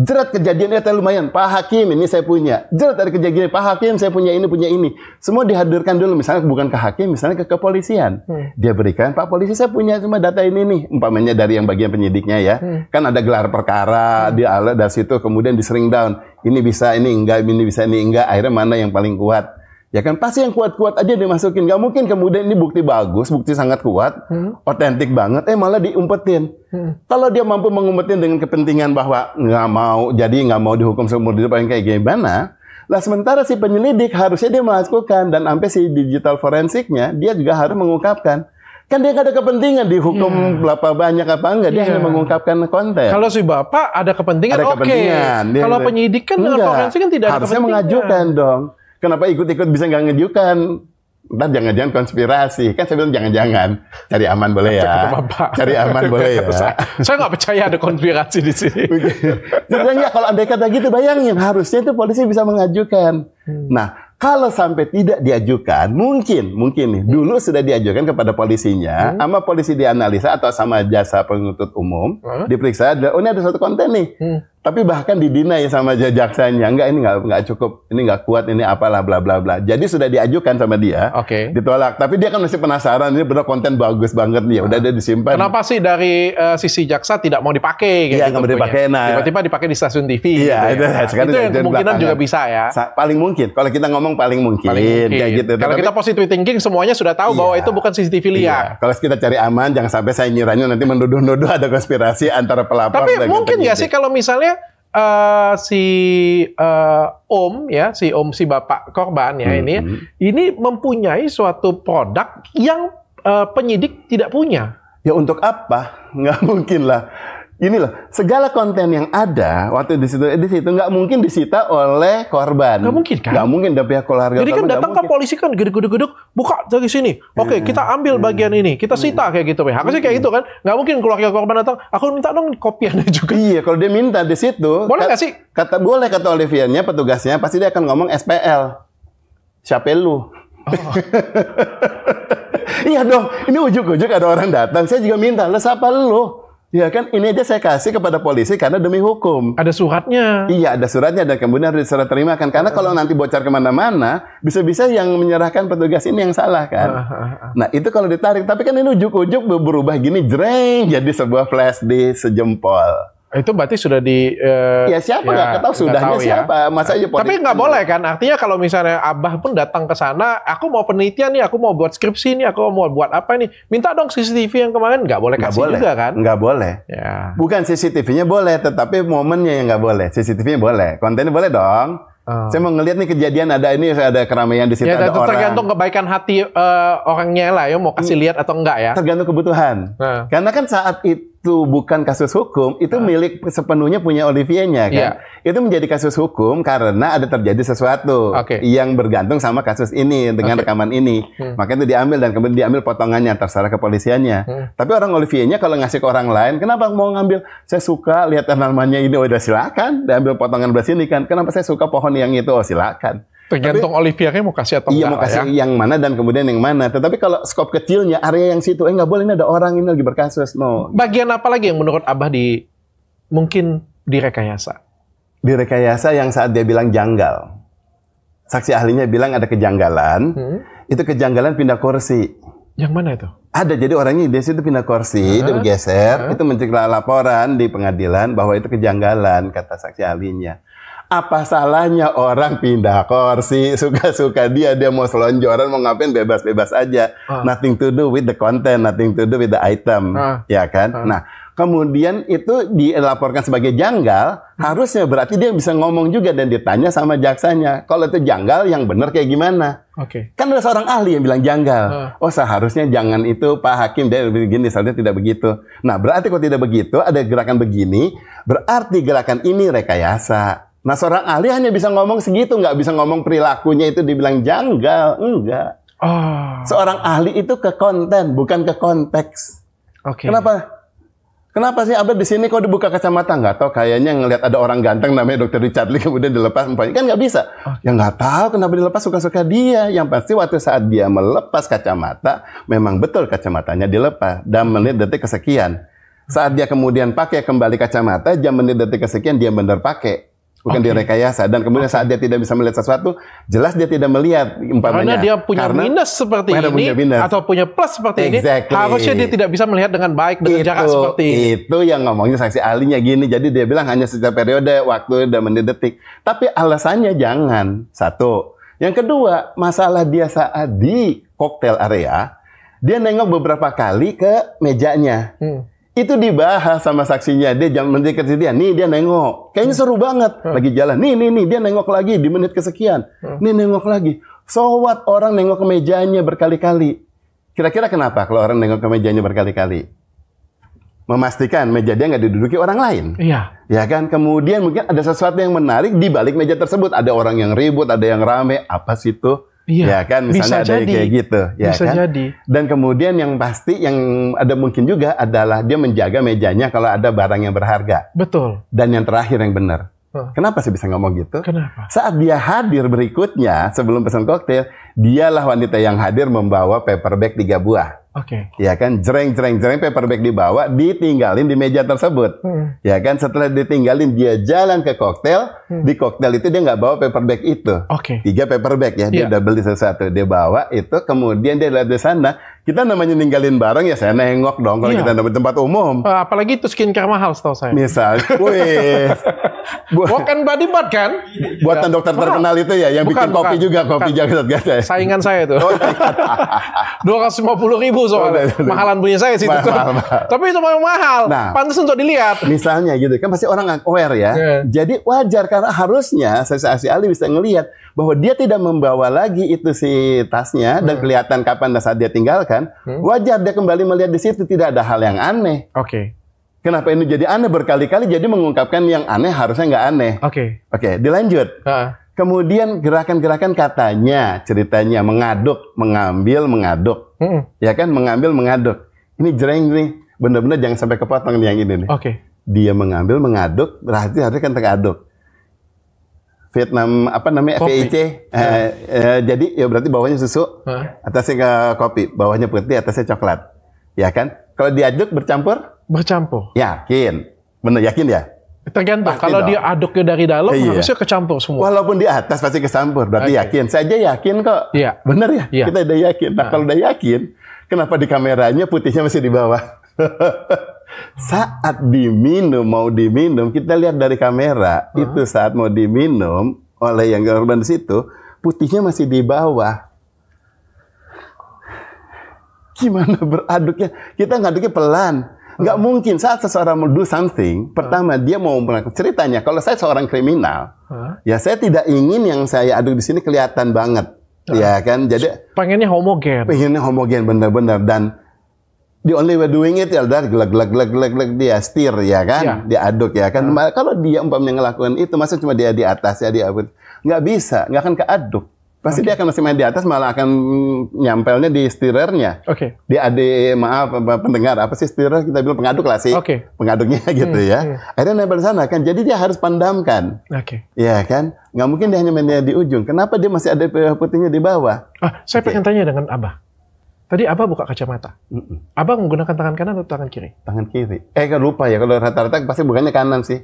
Jerat kejadian itu lumayan. Pak Hakim ini saya punya. Jerat dari kejadian Pak Hakim saya punya ini punya ini. Semua dihadirkan dulu. Misalnya bukan ke Hakim, misalnya ke kepolisian. Hmm. Dia berikan Pak Polisi saya punya semua data ini nih. Umpamanya dari yang bagian penyidiknya ya. Hmm. Kan ada gelar perkara, hmm. dia dari situ kemudian disering down ini bisa ini enggak ini bisa ini enggak akhirnya mana yang paling kuat ya kan pasti yang kuat-kuat aja dimasukin nggak mungkin kemudian ini bukti bagus bukti sangat kuat hmm. otentik hmm. banget eh malah diumpetin hmm. kalau dia mampu mengumpetin dengan kepentingan bahwa nggak mau jadi nggak mau dihukum seumur hidup yang kayak gimana lah sementara si penyelidik harusnya dia melakukan dan sampai si digital forensiknya dia juga harus mengungkapkan Kan dia nggak ada kepentingan dihukum hmm. berapa banyak apa enggak. Dia iya. hanya mengungkapkan konten. Kalau si bapak ada kepentingan, ada oke. Kepentingan. Dia Kalau penyidik kan dengan forensik kan tidak ada Harusnya mengajukan dong. Kenapa ikut-ikut bisa nggak ngajukan? Ntar jangan-jangan konspirasi. Kan saya bilang jangan-jangan. Cari aman boleh ya. Cari aman boleh ya. saya nggak percaya ada konspirasi di sini. Sebenarnya kalau andai kata gitu bayangin. Harusnya itu polisi bisa mengajukan. Hmm. Nah kalau sampai tidak diajukan, mungkin, mungkin nih, hmm. dulu sudah diajukan kepada polisinya, hmm. sama polisi dianalisa atau sama jasa penuntut umum, hmm. diperiksa, oh ini ada satu konten nih, hmm tapi bahkan didinai sama jajaksanya enggak ini enggak enggak cukup ini enggak kuat ini apalah bla bla bla jadi sudah diajukan sama dia oke okay. ditolak tapi dia kan masih penasaran ini benar konten bagus banget nih udah ada disimpan kenapa sih dari uh, sisi jaksa tidak mau dipakai iya gitu, nggak mau dipakai nah tiba-tiba dipakai di stasiun TV iya gitu, ya. itu, ya. itu yang kemungkinan juga kan. bisa ya Sa paling mungkin kalau kita ngomong paling mungkin, paling mungkin. kayak gitu kalau kita positive thinking semuanya sudah tahu iya, bahwa itu bukan CCTV iya. liar iya. kalau kita cari aman jangan sampai saya nyiranya nanti menduduh-nuduh ada konspirasi antara pelapor tapi dan mungkin ya sih kalau misalnya uh, si uh, om ya, si om si bapak korban ya hmm. ini mm-hmm. ini mempunyai suatu produk yang uh, penyidik tidak punya. Ya untuk apa? Nggak mungkin lah ini loh segala konten yang ada waktu di situ eh, di situ nggak mungkin disita oleh korban. Nggak mungkin kan? Nggak mungkin dari pihak keluarga. Jadi kan datang ke polisi kan geduk-geduk buka dari sini. Oke, okay, eh, kita ambil eh, bagian ini, kita sita kayak gitu. Harusnya kayak gitu kan? Nggak mungkin keluarga korban datang. Aku minta dong kopiannya juga. Iya, kalau dia minta di situ. Boleh nggak sih? Kata boleh kata Oliviannya petugasnya pasti dia akan ngomong SPL. Siapa lu? Oh. iya dong, ini ujuk-ujuk ada orang datang. Saya juga minta, lo siapa lu? Ya kan, ini aja saya kasih kepada polisi karena demi hukum. Ada suratnya. Iya, ada suratnya dan kemudian harus diserah terima kan. Karena kalau nanti bocor kemana-mana, bisa-bisa yang menyerahkan petugas ini yang salah kan. Ah, ah, ah, nah itu kalau ditarik, tapi kan ini ujuk-ujuk berubah gini, jreng, jadi sebuah flash di sejempol. Itu berarti sudah di uh, ya siapa nggak ya, tahu sudahnya tahu, ya. siapa ya. masa aja Tapi nggak boleh kan artinya kalau misalnya abah pun datang ke sana, aku mau penelitian nih, aku mau buat skripsi nih, aku mau buat apa nih, minta dong CCTV yang kemarin nggak boleh nggak boleh. juga kan? Nggak boleh. Ya. Bukan CCTV-nya boleh, tetapi momennya yang nggak boleh. CCTV-nya boleh, kontennya boleh dong. Oh. Saya mau ngelihat nih kejadian ada ini ada keramaian di situ ya, ada orang. tergantung kebaikan hati uh, orangnya lah ya mau kasih hmm. lihat atau enggak ya. Tergantung kebutuhan. Nah. Karena kan saat itu itu bukan kasus hukum, itu nah. milik sepenuhnya punya Olivia-nya kan. Yeah. Itu menjadi kasus hukum karena ada terjadi sesuatu okay. yang bergantung sama kasus ini dengan okay. rekaman ini. Hmm. Makanya itu diambil dan kemudian diambil potongannya terserah kepolisiannya. Hmm. Tapi orang Olivia-nya kalau ngasih ke orang lain, kenapa mau ngambil? Saya suka lihat tanamannya ini, oh, udah silakan, diambil potongan belas ini kan. Kenapa saya suka pohon yang itu, oh silakan. Tergantung Olivia nya mau kasih atau iya, Iya, mau kasih ya. yang mana dan kemudian yang mana. Tetapi kalau skop kecilnya, area yang situ, eh nggak boleh, ini ada orang, ini lagi berkasus. No. Bagian apa lagi yang menurut Abah di, mungkin direkayasa? Direkayasa yang saat dia bilang janggal. Saksi ahlinya bilang ada kejanggalan, hmm. itu kejanggalan pindah kursi. Yang mana itu? Ada, jadi orangnya dia situ pindah kursi, uh dia bergeser, uh itu mencegah laporan di pengadilan bahwa itu kejanggalan, kata saksi ahlinya apa salahnya orang pindah kursi suka-suka dia dia mau selonjoran mau ngapain bebas-bebas aja uh. nothing to do with the content nothing to do with the item uh. ya kan uh. nah kemudian itu dilaporkan sebagai janggal harusnya berarti dia bisa ngomong juga dan ditanya sama jaksanya kalau itu janggal yang benar kayak gimana Oke. Okay. Kan ada seorang ahli yang bilang janggal. Uh. Oh seharusnya jangan itu Pak Hakim dia begini, seharusnya tidak begitu. Nah berarti kalau tidak begitu ada gerakan begini, berarti gerakan ini rekayasa Nah seorang ahli hanya bisa ngomong segitu, nggak bisa ngomong perilakunya itu dibilang janggal, enggak. Oh. Seorang ahli itu ke konten, bukan ke konteks. Oke. Okay. Kenapa? Kenapa sih Abad di sini kok dibuka kacamata nggak tahu? Kayaknya ngelihat ada orang ganteng namanya Dokter Richard Lee kemudian dilepas kan nggak bisa. Okay. Ya nggak tahu kenapa dilepas suka-suka dia. Yang pasti waktu saat dia melepas kacamata memang betul kacamatanya dilepas dan menit detik kesekian. Saat dia kemudian pakai kembali kacamata jam menit detik kesekian dia benar pakai bukan okay. direkayasa dan kemudian okay. saat dia tidak bisa melihat sesuatu jelas dia tidak melihat umpamanya karena dia punya karena minus seperti ini punya minus. atau punya plus seperti exactly. ini harusnya dia tidak bisa melihat dengan baik dengan jarak seperti itu itu yang ngomongnya saksi ahlinya gini jadi dia bilang hanya setiap periode waktu dan menit detik tapi alasannya jangan satu yang kedua masalah dia saat di koktail area dia nengok beberapa kali ke mejanya hmm itu dibahas sama saksinya dia jam menit kesekian nih dia nengok kayaknya seru banget hmm. lagi jalan nih nih nih dia nengok lagi di menit kesekian hmm. nih nengok lagi sowat orang nengok ke mejanya berkali-kali kira-kira kenapa kalau orang nengok ke mejanya berkali-kali memastikan meja dia nggak diduduki orang lain iya ya kan kemudian mungkin ada sesuatu yang menarik di balik meja tersebut ada orang yang ribut ada yang rame apa sih tuh Iya ya kan misalnya bisa ada jadi. kayak gitu ya bisa kan. Jadi. Dan kemudian yang pasti yang ada mungkin juga adalah dia menjaga mejanya kalau ada barang yang berharga. Betul. Dan yang terakhir yang benar. Huh. Kenapa sih bisa ngomong gitu? Kenapa? Saat dia hadir berikutnya sebelum pesan koktail, dialah wanita yang hadir membawa paperback tiga buah. Oke. Okay. Ya kan, jreng jreng jreng paperback dibawa, ditinggalin di meja tersebut. Hmm. Ya kan, setelah ditinggalin dia jalan ke koktail, Hmm. Di koktel itu dia nggak bawa paper bag itu. Oke. Okay. Tiga paper bag ya. Dia yeah. double di sesuatu. Dia bawa itu. Kemudian dia lihat di sana. Kita namanya ninggalin barang ya saya nengok dong. Kalau yeah. kita dapat tempat umum. Eh, apalagi itu skincare mahal setahu saya. Misal. Wih. Bukan body buat kan? Buatan yeah. dokter terkenal itu ya. Yang bukan, bikin kopi bukan. juga. Kopi jagat saya. Saingan saya itu. Oh, iya. Dua ratus lima puluh ribu soalnya. Oh, iya, iya. Mahalan punya saya sih. Mahal, itu. mahal, mahal. Tapi itu mahal. Nah, Pantas untuk dilihat. Misalnya gitu. Kan pasti orang aware ya. Yeah. Jadi wajar kan secara harusnya si Ali bisa ngelihat bahwa dia tidak membawa lagi itu si tasnya hmm. dan kelihatan kapan saat dia tinggalkan, hmm. wajar dia kembali melihat di situ tidak ada hal yang aneh. Oke. Okay. Kenapa ini jadi aneh berkali-kali? Jadi mengungkapkan yang aneh harusnya nggak aneh. Oke. Okay. Oke, okay, dilanjut. Uh. Kemudian gerakan-gerakan katanya, ceritanya mengaduk, mengambil, mengaduk. Hmm. Ya kan, mengambil, mengaduk. Ini jreng nih, benar-benar jangan sampai kepotong nih yang ini nih. Oke. Okay. Dia mengambil, mengaduk, berarti harusnya kan aduk Vietnam apa namanya kopi. FIC. yeah. uh, jadi ya berarti bawahnya susu, huh? atasnya ke kopi, bawahnya putih, atasnya coklat. Ya kan? Kalau diaduk bercampur? Bercampur. Yakin. Benar yakin ya? Tergantung. Pasti Kalau diaduknya dia aduknya dari dalam, iya. harusnya kecampur semua. Walaupun di atas pasti kecampur. Berarti okay. yakin. Saya aja yakin kok. Iya. Bener ya? Yeah. Kita udah yakin. Nah, nah. kalau udah yakin, kenapa di kameranya putihnya masih di bawah? saat diminum mau diminum kita lihat dari kamera uh-huh. itu saat mau diminum oleh yang korban di situ putihnya masih di bawah gimana beraduknya kita ngaduknya pelan nggak uh-huh. mungkin saat seseorang mau do something pertama uh-huh. dia mau melakukan ceritanya kalau saya seorang kriminal uh-huh. ya saya tidak ingin yang saya aduk di sini kelihatan banget uh-huh. ya kan jadi pengennya homogen pengennya homogen benar-benar dan the only way doing it ya udah gelak gelak gelak gelak gelak dia stir ya kan yeah. dia aduk ya kan yeah. Hmm. kalau dia umpamanya ngelakuin itu masa cuma dia di atas ya dia apa nggak bisa nggak akan keaduk pasti okay. dia akan masih main di atas malah akan nyampelnya di stirernya oke okay. dia ada maaf pendengar apa sih stirer kita bilang pengaduk lah sih okay. pengaduknya gitu hmm, ya yeah. akhirnya nempel di sana kan jadi dia harus pandamkan oke okay. ya kan nggak mungkin dia hanya main di ujung kenapa dia masih ada putihnya di bawah ah saya pengen tanya dengan abah Tadi Abah buka kacamata. Mm-mm. Abah menggunakan tangan kanan atau tangan kiri? Tangan kiri. Eh, kan lupa ya kalau rata-rata pasti bukannya kanan sih.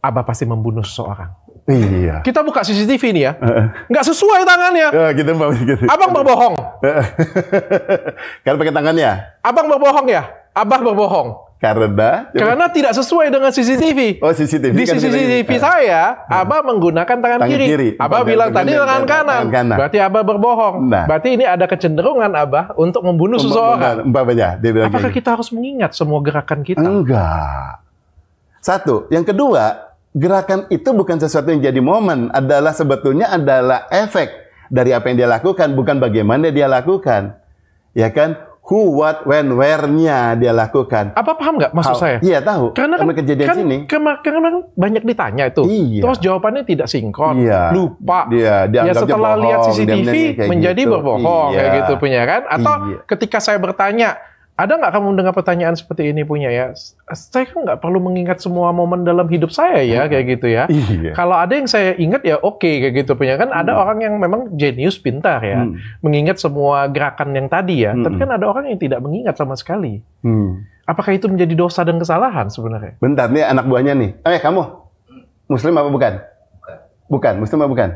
Abah pasti membunuh seseorang. Iya. Kita buka CCTV nih ya. Uh-uh. sesuai tangannya. Uh, gitu, Mbak. Gitu. Abang berbohong. Uh-uh. Karena pakai tangannya. Abang berbohong ya? Abah berbohong. Karena karena tidak sesuai dengan CCTV. Oh, CCTV. Di kan CCTV kan. saya, hmm. Abah menggunakan tangan, tangan kiri. kiri. Abah tangan bilang tadi tangan kanan. tangan kanan. Berarti Abah berbohong. Nah. Berarti ini ada kecenderungan Abah untuk membunuh Mbak, seseorang. Mbak dia bilang Apakah gitu. kita harus mengingat semua gerakan kita? Enggak. Satu, yang kedua, gerakan itu bukan sesuatu yang jadi momen, adalah sebetulnya adalah efek dari apa yang dia lakukan, bukan bagaimana dia lakukan. Ya kan? who, what, when, where-nya dia lakukan. Apa paham nggak maksud How, saya? Iya tahu. Karena kan, kejadian kan, sini. Karena banyak ditanya itu. Iya. Terus jawabannya tidak sinkron, iya. lupa. Iya, dia ya setelah bohong, lihat CCTV menjadi gitu. berbohong iya. kayak gitu punya kan? Atau iya. ketika saya bertanya ada nggak kamu dengar pertanyaan seperti ini punya ya? Saya kan nggak perlu mengingat semua momen dalam hidup saya ya, iya. kayak gitu ya. Iya. Kalau ada yang saya ingat ya oke okay, kayak gitu punya kan. Ada hmm. orang yang memang jenius pintar ya, hmm. mengingat semua gerakan yang tadi ya. Hmm. Tapi kan ada orang yang tidak mengingat sama sekali. Hmm. Apakah itu menjadi dosa dan kesalahan sebenarnya? Bentar nih anak buahnya nih. Eh kamu muslim apa bukan? Bukan. Muslim apa bukan?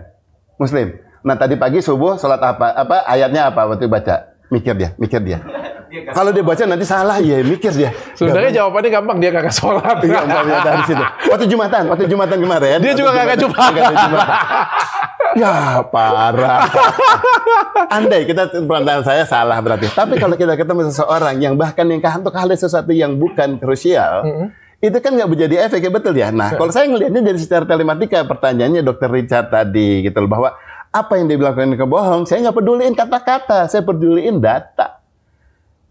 Muslim. Nah tadi pagi subuh sholat apa? Apa ayatnya apa waktu baca? Mikir dia, mikir dia kalau dia baca nanti salah ya mikir dia. Sebenarnya jawabannya gampang dia kagak sholat. Iya, ya, dari situ. Waktu Jumatan, waktu Jumatan kemarin. Dia juga kagak Jumatan. Ya parah. Andai kita perantara saya salah berarti. Tapi kalau kita ketemu seseorang yang bahkan yang untuk hal sesuatu yang bukan krusial, mm-hmm. itu kan nggak menjadi efek ya betul ya. Nah, kalau saya ngelihatnya dari secara telematika pertanyaannya Dokter Richard tadi gitu loh bahwa apa yang dibilang kebohong, saya nggak peduliin kata-kata, saya peduliin data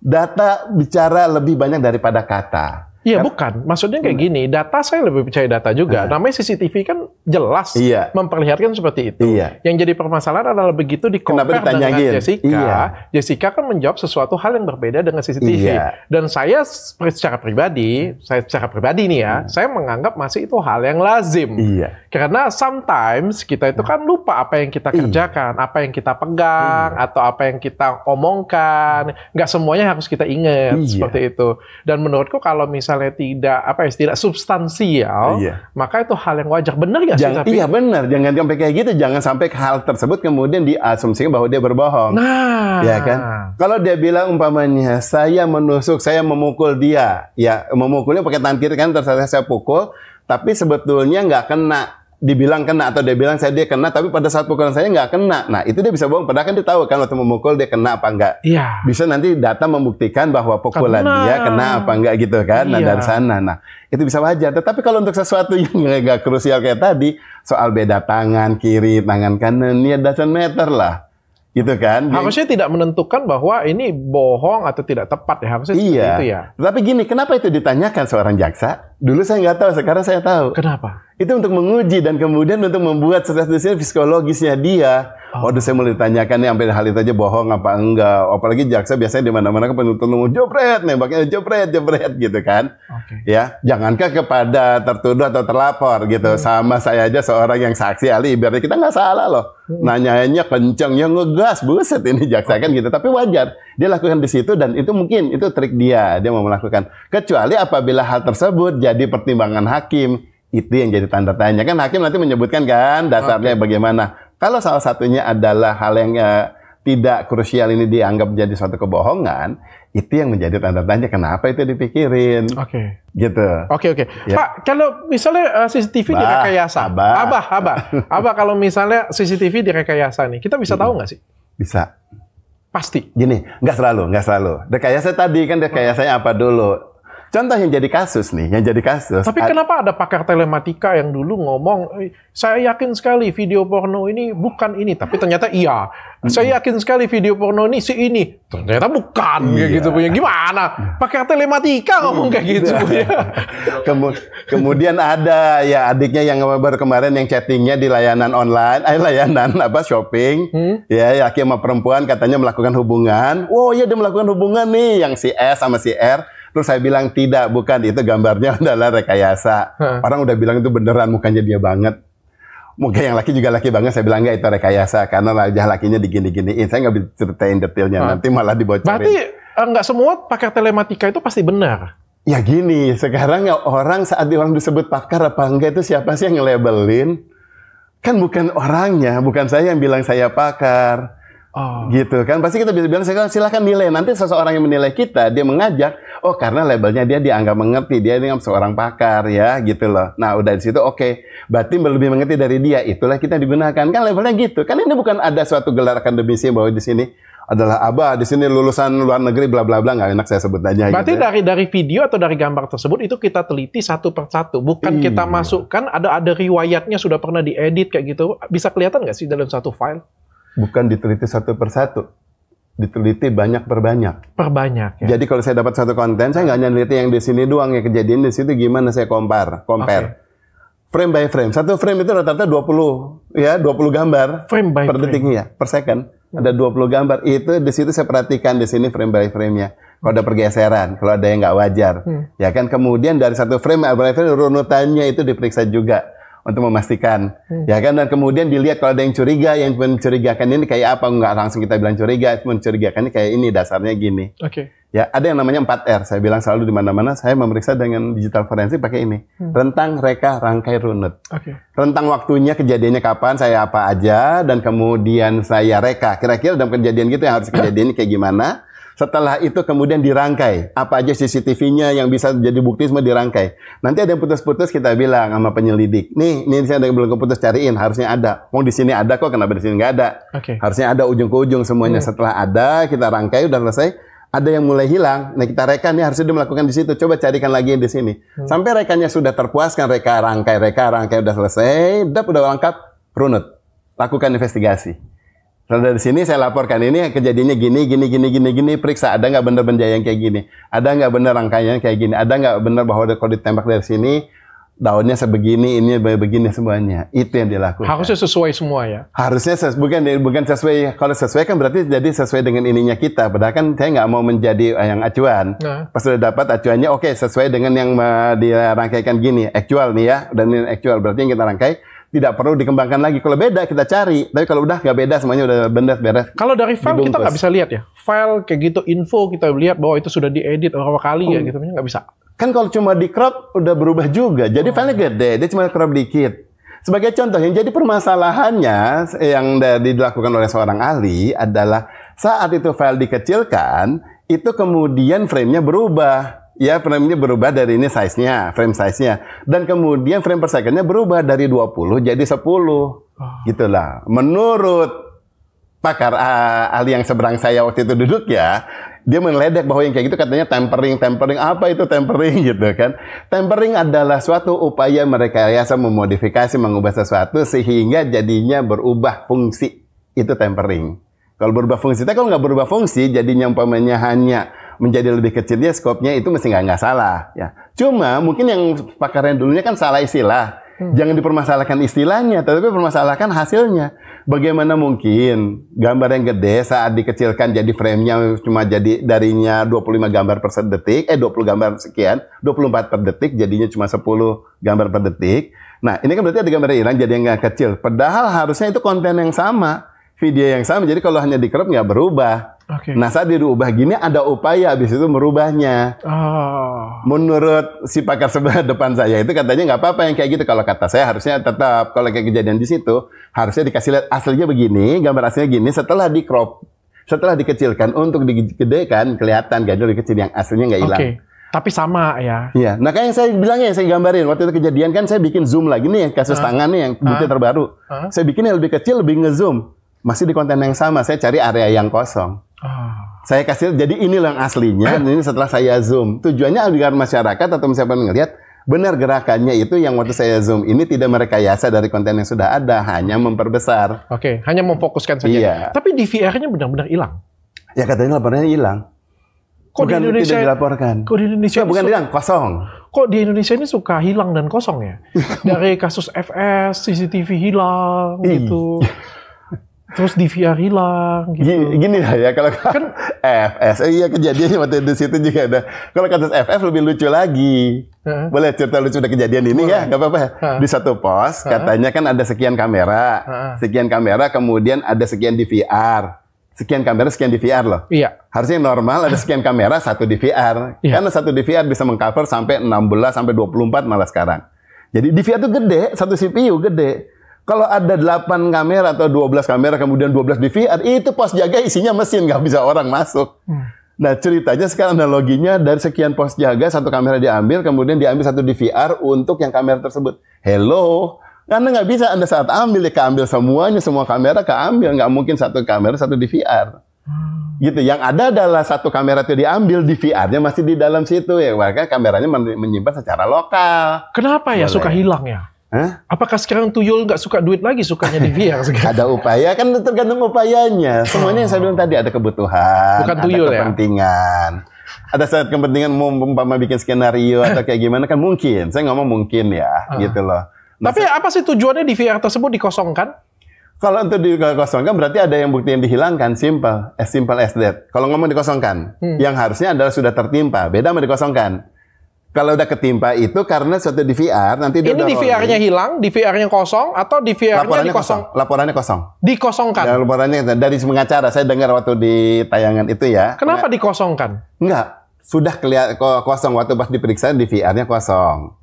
data bicara lebih banyak daripada kata. Iya kan? bukan, maksudnya kayak gini, data saya lebih percaya data juga. Nah. Namanya CCTV kan jelas iya. memperlihatkan seperti itu. Iya. Yang jadi permasalahan adalah begitu di compare dengan Jessica, iya. Jessica kan menjawab sesuatu hal yang berbeda dengan CCTV. Iya. Dan saya secara pribadi, saya secara pribadi nih ya, hmm. saya menganggap masih itu hal yang lazim. Iya. Karena sometimes kita itu kan lupa apa yang kita iya. kerjakan, iya. apa yang kita pegang, iya. atau apa yang kita omongkan. Nggak semuanya harus kita ingat iya. seperti itu. Dan menurutku kalau misalnya misalnya tidak apa ya tidak substansial, iya. maka itu hal yang wajar. Benar nggak sih? Tapi? Iya benar. Jangan sampai kayak gitu. Jangan sampai hal tersebut kemudian diasumsikan bahwa dia berbohong. Nah, ya kan? Kalau dia bilang umpamanya saya menusuk, saya memukul dia, ya memukulnya pakai tangan kiri kan terserah saya pukul, tapi sebetulnya nggak kena dibilang kena atau dia bilang saya dia kena tapi pada saat pukulan saya nggak kena nah itu dia bisa bohong padahal kan dia tahu kan waktu memukul dia kena apa enggak iya. bisa nanti data membuktikan bahwa pukulan kena. dia kena apa enggak gitu kan nah, iya. nah dari sana nah itu bisa wajar tetapi kalau untuk sesuatu yang nggak krusial kayak tadi soal beda tangan kiri tangan kanan ya dasar meter lah gitu kan? Harusnya Jadi, tidak menentukan bahwa ini bohong atau tidak tepat ya harusnya iya. itu ya. Tapi gini, kenapa itu ditanyakan seorang jaksa? Dulu saya nggak tahu, sekarang saya tahu. Kenapa? Itu untuk menguji dan kemudian untuk membuat statistik psikologisnya dia Oh. Waduh saya mulai ditanyakan nih hampir hal itu aja bohong apa enggak. Apalagi jaksa biasanya di mana-mana ke penuntut umum jopret, nembaknya jopret, jopret gitu kan. Okay. Ya, jangankah kepada tertuduh atau terlapor gitu. Hmm. Sama saya aja seorang yang saksi ahli ibaratnya kita nggak salah loh. Hmm. Nanyanya kenceng, yang ngegas, buset ini jaksa kan gitu. Tapi wajar dia lakukan di situ dan itu mungkin itu trik dia, dia mau melakukan. Kecuali apabila hal tersebut jadi pertimbangan hakim itu yang jadi tanda tanya kan hakim nanti menyebutkan kan dasarnya okay. bagaimana kalau salah satunya adalah hal yang uh, tidak krusial ini dianggap jadi suatu kebohongan, itu yang menjadi tanda tanya kenapa itu dipikirin. Oke. Okay. Gitu. Oke okay, oke. Okay. Ya. Pak, kalau misalnya uh, eh, CCTV bah, direkayasa, abah, abah, abah, abah kalau misalnya CCTV direkayasa nih, kita bisa hmm. tahu nggak sih? Bisa. Pasti. Gini, nggak selalu, nggak selalu. Rekayasa tadi kan rekayasanya apa dulu? Contoh yang jadi kasus nih, yang jadi kasus. Tapi kenapa ada pakar telematika yang dulu ngomong, eh, saya yakin sekali video porno ini bukan ini, tapi ternyata iya. Saya yakin sekali video porno ini si ini, ternyata bukan iya. kayak gitu punya. Gimana? Pakar telematika ngomong kayak gitu iya. punya. Kemudian ada ya adiknya yang baru kemarin yang chattingnya di layanan online, eh layanan apa shopping, hmm? ya yakin ya, sama perempuan katanya melakukan hubungan. Oh iya dia melakukan hubungan nih yang si S sama si R Terus saya bilang tidak, bukan itu gambarnya adalah rekayasa. Hmm. Orang udah bilang itu beneran mukanya dia banget. mungkin yang laki juga laki banget. Saya bilang enggak itu rekayasa karena wajah lakinya digini-giniin. Saya nggak bisa ceritain detailnya. Hmm. Nanti malah dibocorin. Berarti eh, nggak semua pakar telematika itu pasti benar. Ya gini, sekarang ya orang saat orang disebut pakar apa enggak itu siapa sih yang labelin? Kan bukan orangnya, bukan saya yang bilang saya pakar Oh. Gitu kan. Pasti kita bisa bilang, silahkan nilai. Nanti seseorang yang menilai kita, dia mengajak, oh karena labelnya dia dianggap mengerti, dia ini seorang pakar ya gitu loh. Nah udah di situ oke, okay. berarti lebih mengerti dari dia, itulah kita digunakan. Kan labelnya gitu. Kan ini bukan ada suatu gelar akademisi bahwa di sini adalah abah di sini lulusan luar negeri bla bla bla nggak enak saya sebut aja. Gitu berarti gitu dari dari video atau dari gambar tersebut itu kita teliti satu per satu, bukan Ii. Iya. kita masukkan ada ada riwayatnya sudah pernah diedit kayak gitu. Bisa kelihatan nggak sih dalam satu file? bukan diteliti satu persatu diteliti banyak per perbanyak. Perbanyak. Ya? Jadi kalau saya dapat satu konten, saya nggak neliti yang di sini doang ya kejadian di situ gimana saya compare, compare. Okay. Frame by frame. Satu frame itu rata-rata 20 ya, 20 gambar frame by per frame. detiknya, ya, per second. Hmm. Ada 20 gambar. Itu di situ saya perhatikan di sini frame by frame-nya. Kalau ada pergeseran, kalau ada yang nggak wajar. Hmm. Ya kan kemudian dari satu frame by frame runutannya itu diperiksa juga untuk memastikan hmm. ya kan dan kemudian dilihat kalau ada yang curiga yang mencurigakan ini kayak apa nggak langsung kita bilang curiga mencurigakan ini kayak ini dasarnya gini oke okay. ya ada yang namanya 4R saya bilang selalu di mana-mana saya memeriksa dengan digital forensik pakai ini hmm. rentang reka rangkai runut okay. rentang waktunya kejadiannya kapan saya apa aja dan kemudian saya reka kira-kira dalam kejadian gitu yang harus kejadian kayak gimana setelah itu kemudian dirangkai. Apa aja CCTV-nya yang bisa jadi bukti semua dirangkai. Nanti ada yang putus-putus kita bilang sama penyelidik. Nih, nih saya ada yang belum keputus cariin. Harusnya ada. Mau oh, di sini ada kok, kenapa di sini nggak ada? Okay. Harusnya ada ujung ke ujung semuanya. Hmm. Setelah ada, kita rangkai, udah selesai. Ada yang mulai hilang. Nah kita rekan nih harusnya dia melakukan di situ. Coba carikan lagi di sini. Hmm. Sampai rekannya sudah terpuaskan, reka rangkai, reka rangkai udah selesai, dap udah lengkap, runut. Lakukan investigasi. Kalau dari sini saya laporkan ini kejadiannya gini, gini, gini, gini, gini. Periksa ada nggak bener benda yang kayak gini, ada nggak bener rangkaian yang kayak gini, ada nggak bener bahwa kalau ditembak dari sini daunnya sebegini, ini begini semuanya. Itu yang dilakukan. Harusnya sesuai semua ya. Harusnya sesuai, bukan bukan sesuai. Kalau sesuai kan berarti jadi sesuai dengan ininya kita. Padahal kan saya nggak mau menjadi eh, yang acuan. Nah. Pas sudah dapat acuannya, oke okay, sesuai dengan yang eh, dirangkaikan gini, actual nih ya, dan ini actual berarti yang kita rangkai tidak perlu dikembangkan lagi. Kalau beda kita cari, tapi kalau udah nggak beda semuanya udah beres beres. Kalau dari file dibungkus. kita nggak bisa lihat ya, file kayak gitu info kita lihat bahwa itu sudah diedit beberapa kali oh. ya hmm. gitu, nggak bisa. Kan kalau cuma di crop udah berubah juga, jadi oh. filenya gede, dia cuma crop dikit. Sebagai contoh yang jadi permasalahannya yang dilakukan oleh seorang ahli adalah saat itu file dikecilkan, itu kemudian framenya berubah Ya, frame-nya berubah dari ini size-nya, frame size-nya. Dan kemudian frame per second-nya berubah dari 20 jadi 10. Ah. Gitulah. Menurut pakar uh, ahli yang seberang saya waktu itu duduk ya, dia meledek bahwa yang kayak gitu katanya tempering, tempering apa itu tempering gitu kan. Tempering adalah suatu upaya mereka biasa memodifikasi mengubah sesuatu sehingga jadinya berubah fungsi. Itu tempering. Kalau berubah fungsi, tapi kalau nggak berubah fungsi, jadinya umpamanya hanya menjadi lebih kecil dia skopnya itu mesti nggak nggak salah ya cuma mungkin yang pakarnya dulunya kan salah istilah hmm. jangan dipermasalahkan istilahnya tapi permasalahkan hasilnya bagaimana mungkin gambar yang gede saat dikecilkan jadi framenya cuma jadi darinya 25 gambar per detik eh 20 gambar sekian 24 per detik jadinya cuma 10 gambar per detik nah ini kan berarti ada gambar yang hilang jadi yang nggak kecil padahal harusnya itu konten yang sama video yang sama jadi kalau hanya di crop nggak berubah Okay. Nah saat diubah gini ada upaya habis itu merubahnya. Oh. Menurut si pakar sebelah depan saya itu katanya nggak apa-apa yang kayak gitu. Kalau kata saya harusnya tetap kalau kayak kejadian di situ harusnya dikasih lihat aslinya begini, gambar aslinya gini. Setelah di crop, setelah dikecilkan untuk digedekan kelihatan gak lebih kecil yang aslinya nggak hilang. Okay. Tapi sama ya. Iya. Nah kayak yang saya bilang ya saya gambarin waktu itu kejadian kan saya bikin zoom lagi nih kasus uh. tangannya yang bukti uh. terbaru. Uh. Saya bikin yang lebih kecil lebih ngezoom. Masih di konten yang sama, saya cari area yang kosong. Ah. Saya kasih, jadi ini yang aslinya. ini setelah saya zoom, tujuannya agar masyarakat atau siapa melihat benar gerakannya itu yang waktu saya zoom ini tidak merekayasa dari konten yang sudah ada, hanya memperbesar. Oke, okay, hanya memfokuskan saja. Iya. Tapi DVR-nya benar-benar hilang. Ya katanya laporannya hilang. Kok bukan di Indonesia, tidak dilaporkan. Kok di Indonesia ya, bukan hilang, kosong. Kok di Indonesia ini suka hilang dan kosong ya? Dari kasus FS, CCTV hilang gitu terus di VR hilang gitu. Gini, lah ya kalau kan FS eh, iya kejadiannya waktu di situ juga ada. Kalau kasus FF lebih lucu lagi. Ha? Boleh cerita lucu udah kejadian ini ya, Boleh. ya, nggak apa-apa. Di satu pos ha? katanya kan ada sekian kamera. Ha? Sekian kamera kemudian ada sekian di VR. Sekian kamera, sekian di VR loh. Iya. Harusnya normal ada sekian kamera, satu di VR. Iya. Karena satu di VR bisa mengcover sampai 16 sampai 24 malah sekarang. Jadi di VR tuh gede, satu CPU gede. Kalau ada 8 kamera atau 12 kamera kemudian 12 DVR, itu pos jaga isinya mesin, nggak bisa orang masuk. Hmm. Nah ceritanya sekarang analoginya dari sekian pos jaga satu kamera diambil kemudian diambil satu DVR untuk yang kamera tersebut. Hello, karena nggak bisa anda saat ambil ya keambil semuanya semua kamera keambil nggak mungkin satu kamera satu DVR. Hmm. Gitu. Yang ada adalah satu kamera itu diambil DVR-nya masih di dalam situ ya. Makanya kameranya menyimpan secara lokal. Kenapa ya Boleh. suka hilang ya? Hah? Apakah sekarang Tuyul nggak suka duit lagi, sukanya di VR sekarang? ada upaya, kan tergantung upayanya. Semuanya yang saya bilang tadi ada kebutuhan, Bukan tuyul, ada ya? kepentingan. Ya? Ada saat kepentingan mau umpama bikin skenario atau kayak gimana kan mungkin. Saya ngomong mungkin ya, uh. gitu loh. Nah, Tapi apa sih tujuannya di VR tersebut dikosongkan? Kalau untuk dikosongkan berarti ada yang bukti yang dihilangkan, simple, as eh, simple as that. Kalau ngomong dikosongkan, hmm. yang harusnya adalah sudah tertimpa, beda sama dikosongkan. Kalau udah ketimpa itu karena satu DVR nanti dia ini DVR-nya hilang, DVR-nya kosong atau DVR-nya laporannya kosong. Laporannya kosong. Dikosongkan. Dan laporannya dari pengacara saya dengar waktu di tayangan itu ya. Kenapa Enggak. dikosongkan? Enggak, sudah kelihatan kosong waktu pas diperiksa DVR-nya kosong.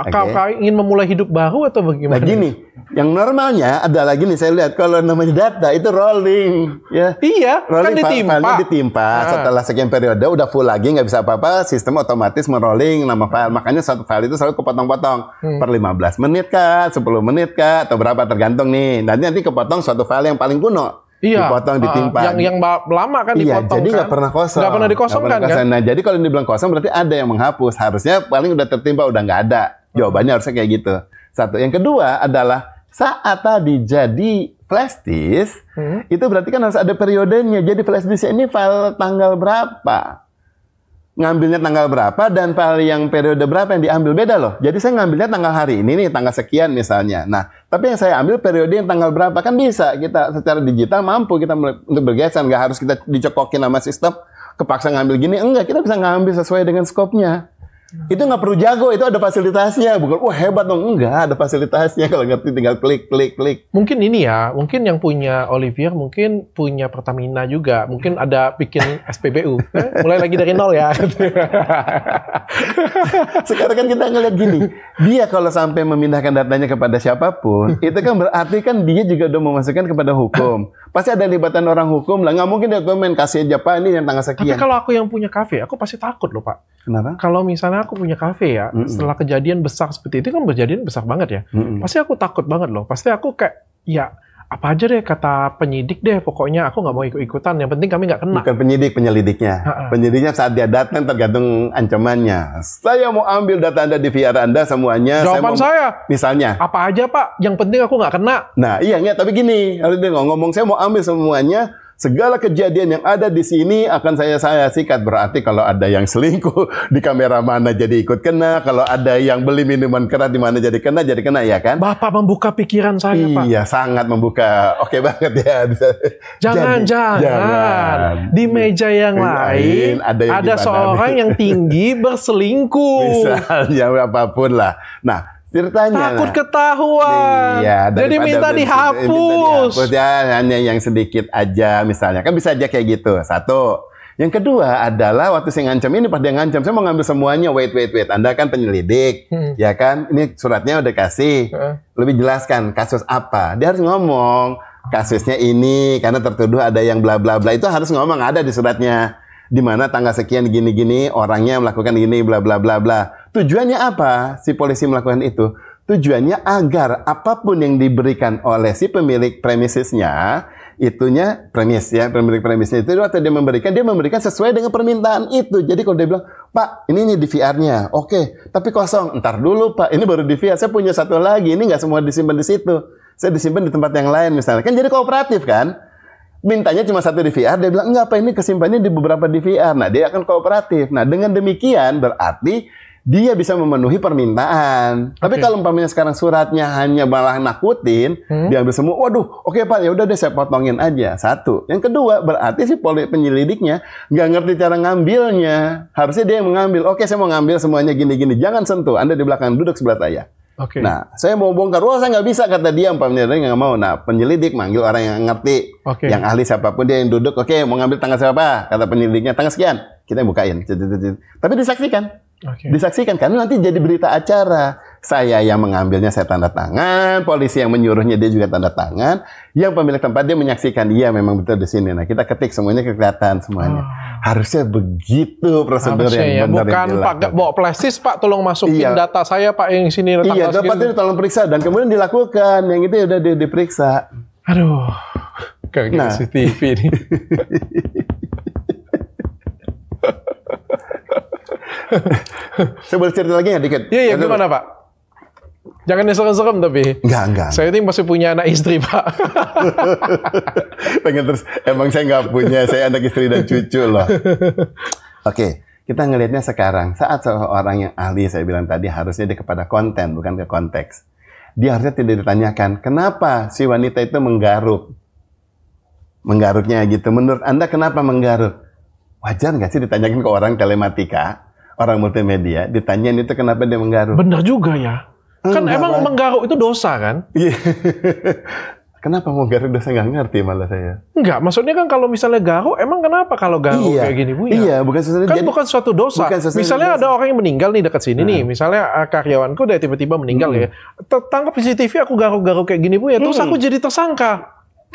Apakah okay. ingin memulai hidup baru atau bagaimana? Nah, gini, yang normalnya adalah gini saya lihat kalau namanya data itu rolling, ya. Iya, kan rolling kan ditimpa. File ditimpa nah. setelah sekian periode udah full lagi nggak bisa apa-apa, sistem otomatis merolling nama file. Makanya satu file itu selalu kepotong-potong hmm. per 15 menit kah, 10 menit kah atau berapa tergantung nih. Nah, nanti nanti kepotong suatu file yang paling kuno. Iya. Dipotong, ah, ditimpa. yang yang lama kan iya, dipotong. jadi nggak kan? pernah kosong. Nggak pernah dikosongkan gak pernah kosong. kan? Nah, jadi kalau dibilang kosong berarti ada yang menghapus. Harusnya paling udah tertimpa udah nggak ada. Jawabannya harusnya kayak gitu. Satu. Yang kedua adalah saat tadi jadi flash disk, hmm. itu berarti kan harus ada periodenya. Jadi flash disk ini file tanggal berapa? Ngambilnya tanggal berapa dan file yang periode berapa yang diambil beda loh. Jadi saya ngambilnya tanggal hari ini nih, tanggal sekian misalnya. Nah, tapi yang saya ambil periode yang tanggal berapa kan bisa kita secara digital mampu kita untuk bergeser nggak harus kita dicekokin sama sistem kepaksa ngambil gini enggak kita bisa ngambil sesuai dengan skopnya itu nggak perlu jago, itu ada fasilitasnya. Bukan, wah hebat dong. Enggak, ada fasilitasnya. Kalau ngerti tinggal klik, klik, klik. Mungkin ini ya, mungkin yang punya Olivier, mungkin punya Pertamina juga. Mungkin ada bikin SPBU. Eh, mulai lagi dari nol ya. Sekarang kan kita ngeliat gini. Dia kalau sampai memindahkan datanya kepada siapapun, itu kan berarti kan dia juga udah memasukkan kepada hukum. Pasti ada libatan orang hukum lah. Nggak mungkin dia komen kasih aja, Pak, ini yang tanggal sekian. Tapi kalau aku yang punya kafe, aku pasti takut loh, Pak. Kenapa? Kalau misalnya misalnya aku punya kafe ya, mm -mm. setelah kejadian besar seperti itu kan kejadian besar banget ya. Mm -mm. Pasti aku takut banget loh. Pasti aku kayak ya apa aja deh kata penyidik deh pokoknya aku nggak mau ikut-ikutan yang penting kami nggak kena bukan penyidik penyelidiknya ha -ha. penyidiknya saat dia datang tergantung ancamannya saya mau ambil data anda di VR anda semuanya jawaban saya, mau, saya misalnya apa aja pak yang penting aku nggak kena nah iya nggak tapi gini kalau dia ngomong saya mau ambil semuanya Segala kejadian yang ada di sini akan saya saya sikat. Berarti kalau ada yang selingkuh di kamera mana jadi ikut kena, kalau ada yang beli minuman keras di mana jadi kena, jadi kena ya kan? Bapak membuka pikiran saya, iya, Pak. Iya, sangat membuka. Oke okay banget ya. Jangan, jangan jangan. jangan. Di meja yang lain, lain ada, yang ada seorang yang tinggi berselingkuh. Misalnya apapun lah. Nah, ceritanya takut ketahuan iya, jadi minta dihapus. minta dihapus ya hanya yang sedikit aja misalnya kan bisa aja kayak gitu satu yang kedua adalah waktu saya ngancam ini pas dia ngancam saya mau ngambil semuanya wait wait wait Anda kan penyelidik hmm. ya kan ini suratnya udah kasih lebih jelaskan kasus apa dia harus ngomong kasusnya ini karena tertuduh ada yang bla bla bla itu harus ngomong ada di suratnya di mana tanggal sekian gini gini orangnya melakukan gini bla bla bla bla Tujuannya apa si polisi melakukan itu? Tujuannya agar apapun yang diberikan oleh si pemilik premisesnya, itunya premis ya, pemilik premisnya itu waktu dia memberikan, dia memberikan sesuai dengan permintaan itu. Jadi kalau dia bilang, Pak, ini nih DVR-nya, oke, tapi kosong, ntar dulu Pak, ini baru DVR, saya punya satu lagi, ini nggak semua disimpan di situ. Saya disimpan di tempat yang lain misalnya. Kan jadi kooperatif kan? mintanya cuma satu DVR, dia bilang enggak apa ini kesimpannya di beberapa DVR. Nah, dia akan kooperatif. Nah, dengan demikian berarti dia bisa memenuhi permintaan. Okay. Tapi kalau umpamanya sekarang suratnya hanya malah nakutin, hmm? diambil semua, waduh, oke okay, Pak, ya udah deh saya potongin aja. Satu. Yang kedua, berarti si poli penyelidiknya nggak ngerti cara ngambilnya. Harusnya dia yang mengambil. Oke, okay, saya mau ngambil semuanya gini-gini. Jangan sentuh. Anda di belakang duduk sebelah saya. Okay. Nah, saya mau bongkar, wah saya nggak bisa kata dia, umpamanya dia nggak mau. Nah, penyelidik manggil orang yang ngerti, okay. yang ahli siapapun dia yang duduk, oke okay, mau ngambil tangga siapa? Kata penyelidiknya tangga sekian, kita bukain. Tapi disaksikan. Okay. Disaksikan karena nanti jadi berita acara. Saya yang mengambilnya saya tanda tangan, polisi yang menyuruhnya dia juga tanda tangan, yang pemilik tempat dia menyaksikan dia memang betul di sini. Nah, kita ketik semuanya kelihatan semuanya. Oh. Harusnya begitu prosedur Harusnya yang ya. Bukan yang Pak bawa plastis Pak tolong masukin iya. data saya Pak yang sini Iya, dapat itu tolong periksa dan kemudian dilakukan. Yang itu sudah udah diperiksa. Aduh. Kayak nah. CCTV ini. Saya boleh cerita lagi ya dikit? Iya, iya. Gimana Pak? Jangan yang serem-serem tapi. Enggak, enggak. Saya ini masih punya anak istri, Pak. Pengen terus, emang saya nggak punya. Saya anak istri dan cucu loh. Oke. kita ngelihatnya sekarang saat seorang yang ahli saya bilang tadi harusnya dia kepada konten bukan ke konteks dia harusnya tidak ditanyakan kenapa si wanita itu menggaruk menggaruknya gitu menurut anda kenapa menggaruk wajar nggak sih ditanyakan ke orang telematika orang multimedia ditanyain itu kenapa dia menggaruk? Bener juga ya. Kan emang menggaruk itu dosa kan? Iya. kenapa mau garuk dosa nggak ngerti malah saya. Enggak, maksudnya kan kalau misalnya garuk, emang kenapa kalau garuk iya. kayak gini bu? Ya? Iya, bukan sesuatu. Kan jadi, bukan suatu dosa. Bukan misalnya dosa. ada orang yang meninggal nih dekat sini nah. nih, hmm. misalnya ah, karyawanku dari tiba-tiba meninggal hmm. ya, tertangkap CCTV aku garuk-garuk kayak gini bu ya, terus hmm. aku jadi tersangka.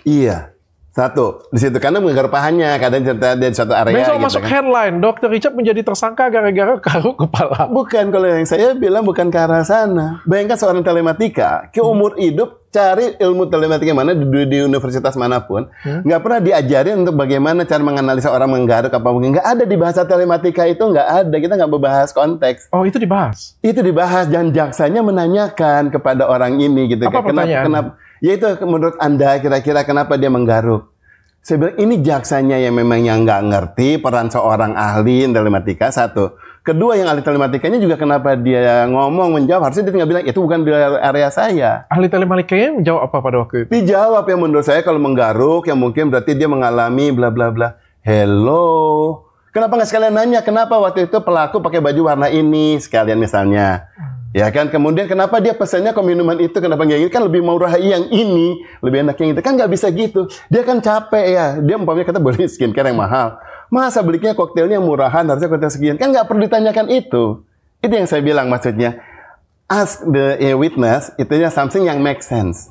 Iya. Satu, di situ karena menggaruk pahanya, kadang cerita dia di satu area. Besok gitu masuk kan. headline, Dokter Richard menjadi tersangka gara-gara karuk kepala. Bukan, kalau yang saya bilang bukan ke arah sana. Bayangkan seorang telematika, ke hmm. umur hmm. hidup cari ilmu telematika mana di, di universitas manapun, hmm. nggak hmm? pernah diajarin untuk bagaimana cara menganalisa orang menggaruk apa mungkin nggak ada di bahasa telematika itu nggak ada kita nggak membahas konteks. Oh itu dibahas? Itu dibahas dan jaksanya menanyakan kepada orang ini gitu. Apa kan. Kenapa? Kenapa? Ya itu menurut Anda kira-kira kenapa dia menggaruk? Saya bilang ini jaksanya yang memang yang nggak ngerti peran seorang ahli telematika satu. Kedua yang ahli telematikanya juga kenapa dia ngomong menjawab harusnya dia tinggal bilang itu bukan di area saya. Ahli telematikanya menjawab apa pada waktu itu? Dijawab yang menurut saya kalau menggaruk yang mungkin berarti dia mengalami bla bla bla. Hello. Kenapa nggak sekalian nanya kenapa waktu itu pelaku pakai baju warna ini sekalian misalnya. Ya kan? Kemudian kenapa dia pesannya kok minuman itu? Kenapa nggak ini? Gitu? Kan lebih murah yang ini, lebih enak yang itu. Kan nggak bisa gitu. Dia kan capek ya. Dia umpamanya kata boleh skincare yang mahal. Masa belinya koktailnya yang murahan, harusnya koktail sekian. Kan nggak perlu ditanyakan itu. Itu yang saya bilang maksudnya. Ask the witness, itunya something yang make sense.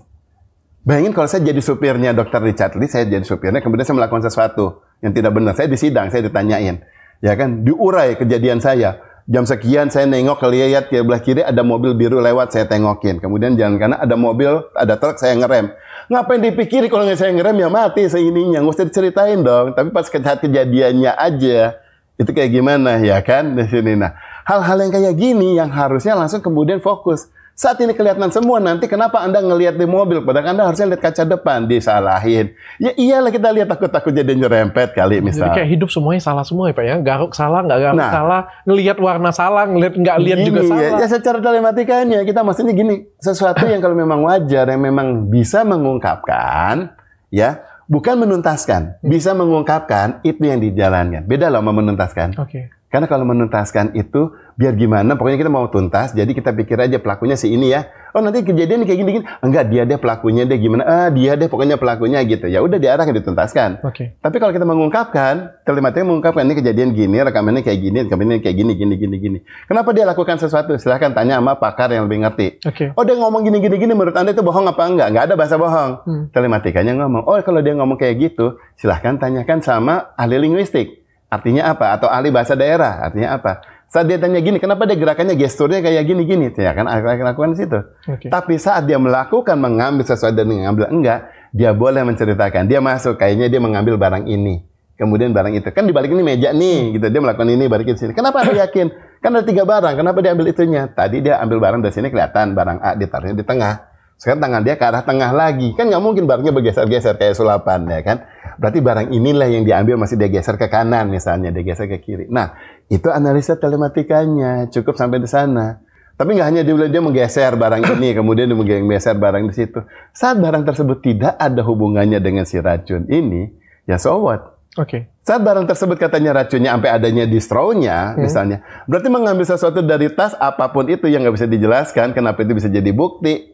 Bayangin kalau saya jadi supirnya dokter Richard Lee, saya jadi supirnya, kemudian saya melakukan sesuatu yang tidak benar. Saya disidang, saya ditanyain. Ya kan? Diurai kejadian saya jam sekian saya nengok ke lihat ke belah kiri ada mobil biru lewat saya tengokin kemudian jalan karena ada mobil ada truk saya ngerem ngapain dipikir kalau nggak saya ngerem ya mati seininya nggak usah diceritain dong tapi pas saat kejadiannya aja itu kayak gimana ya kan di sini nah hal-hal yang kayak gini yang harusnya langsung kemudian fokus saat ini kelihatan semua, nanti kenapa Anda ngelihat di mobil? Padahal Anda harusnya lihat kaca depan, disalahin. Ya iyalah kita lihat takut-takut jadi nyerempet kali misalnya. Jadi kayak hidup semuanya salah semua ya Pak ya? Garuk salah, nggak garuk nah, salah, ngelihat warna salah, ngelihat nggak lihat juga ya, salah. Ya, ya secara telematikanya kita maksudnya gini, sesuatu yang kalau memang wajar, yang memang bisa mengungkapkan, ya bukan menuntaskan, hmm. bisa mengungkapkan itu yang dijalankan. Beda loh sama menuntaskan. Oke. Okay. Karena kalau menuntaskan itu biar gimana pokoknya kita mau tuntas jadi kita pikir aja pelakunya si ini ya oh nanti kejadian kayak gini gini enggak dia deh pelakunya deh gimana ah dia deh pokoknya pelakunya gitu ya udah diarahkan dituntaskan okay. tapi kalau kita mengungkapkan kalimatnya mengungkapkan ini kejadian gini rekamannya kayak gini rekamannya kayak gini gini gini gini kenapa dia lakukan sesuatu silahkan tanya sama pakar yang lebih ngerti okay. oh dia ngomong gini gini gini menurut anda itu bohong apa enggak enggak ada bahasa bohong hmm. telematikanya ngomong oh kalau dia ngomong kayak gitu silahkan tanyakan sama ahli linguistik artinya apa atau ahli bahasa daerah artinya apa saat dia tanya gini, kenapa dia gerakannya gesturnya kayak gini-gini? Ya kan akhirnya lakukan di situ. Okay. Tapi saat dia melakukan mengambil sesuatu dan mengambil enggak, dia boleh menceritakan. Dia masuk kayaknya dia mengambil barang ini. Kemudian barang itu kan dibalik ini meja nih gitu. Dia melakukan ini balik ke sini. Kenapa dia yakin? Kan ada tiga barang. Kenapa dia ambil itunya? Tadi dia ambil barang dari sini kelihatan barang A ditaruhnya di tengah. Sekarang tangan dia ke arah tengah lagi. Kan nggak mungkin barangnya bergeser-geser kayak sulapan ya kan. Berarti barang inilah yang diambil masih dia geser ke kanan misalnya, dia geser ke kiri. Nah, itu analisa telematikanya. Cukup sampai di sana. Tapi nggak hanya dia dia menggeser barang ini, kemudian dia menggeser barang di situ. Saat barang tersebut tidak ada hubungannya dengan si racun ini, ya so what? Oke. Okay. Saat barang tersebut katanya racunnya sampai adanya distronya, hmm. misalnya, berarti mengambil sesuatu dari tas apapun itu yang nggak bisa dijelaskan, kenapa itu bisa jadi bukti,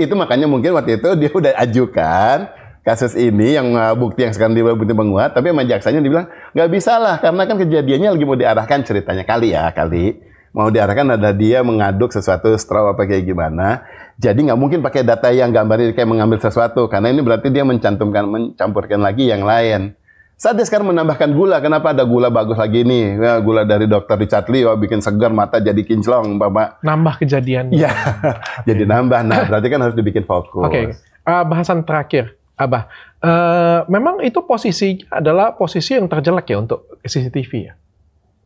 itu makanya mungkin waktu itu dia udah ajukan kasus ini yang uh, bukti yang sekarang dia bukti menguat tapi sama jaksanya dibilang nggak bisa lah karena kan kejadiannya lagi mau diarahkan ceritanya kali ya kali mau diarahkan ada dia mengaduk sesuatu straw apa kayak gimana jadi nggak mungkin pakai data yang gambarnya kayak mengambil sesuatu karena ini berarti dia mencantumkan mencampurkan lagi yang lain saat dia sekarang menambahkan gula, kenapa ada gula bagus lagi ini? Ya, gula dari dokter Richard Lee, wah bikin segar mata jadi kinclong, Bapak. Nambah kejadian. Iya, jadi nambah. Nah, berarti kan harus dibikin fokus. Oke, okay. uh, eh, bahasan terakhir, Abah. Uh, memang itu posisi adalah posisi yang terjelek ya untuk CCTV ya?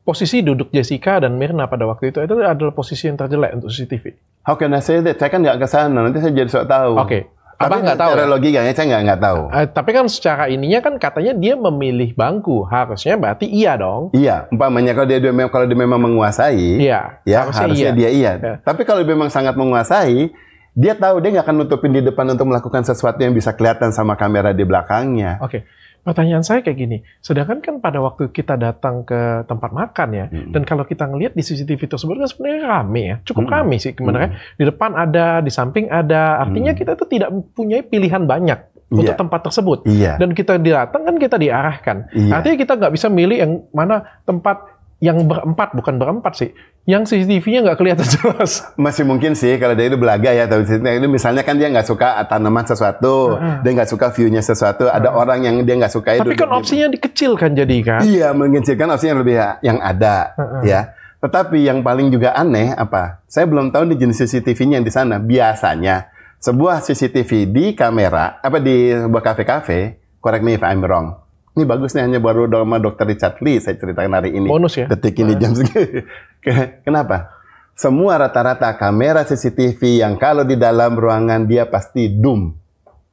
Posisi duduk Jessica dan Mirna pada waktu itu, itu adalah posisi yang terjelek untuk CCTV. Oke, can I say that? Saya kan nggak sana, nanti saya jadi sok tahu. Oke, okay. Apa nggak tahu. Secara ya? saya nggak nggak tahu. Uh, tapi kan secara ininya kan katanya dia memilih bangku, harusnya berarti iya dong. Iya, umpamanya kalau dia memang kalau dia memang menguasai, iya, ya harusnya, harusnya iya. dia iya. Ya. Tapi kalau dia memang sangat menguasai, dia tahu dia nggak akan nutupin di depan untuk melakukan sesuatu yang bisa kelihatan sama kamera di belakangnya. Oke. Okay. Pertanyaan saya kayak gini, sedangkan kan pada waktu kita datang ke tempat makan ya, hmm. dan kalau kita ngelihat di CCTV tersebut kan sebenarnya rame ya, cukup hmm. rame sih sebenarnya. Hmm. Di depan ada, di samping ada, artinya hmm. kita itu tidak punya pilihan banyak iya. untuk yeah. tempat tersebut. Yeah. Dan kita datang kan kita diarahkan. Yeah. Artinya kita nggak bisa milih yang mana tempat yang berempat bukan berempat sih yang CCTV-nya nggak kelihatan jelas masih mungkin sih kalau dia itu belaga ya tapi ini misalnya kan dia nggak suka tanaman sesuatu uh-huh. dia nggak suka view-nya sesuatu uh-huh. ada orang yang dia nggak suka tapi kan opsinya dikecilkan jadi kan iya mengecilkan opsinya lebih yang ada uh-huh. ya tetapi yang paling juga aneh apa saya belum tahu di jenis CCTV-nya yang di sana biasanya sebuah CCTV di kamera apa di sebuah kafe-kafe correct me if I'm wrong ini bagus nih hanya baru sama dokter Richard Lee saya ceritakan hari ini. Bonus ya. Detik ini jam segini. Kenapa? Semua rata-rata kamera CCTV yang kalau di dalam ruangan dia pasti doom.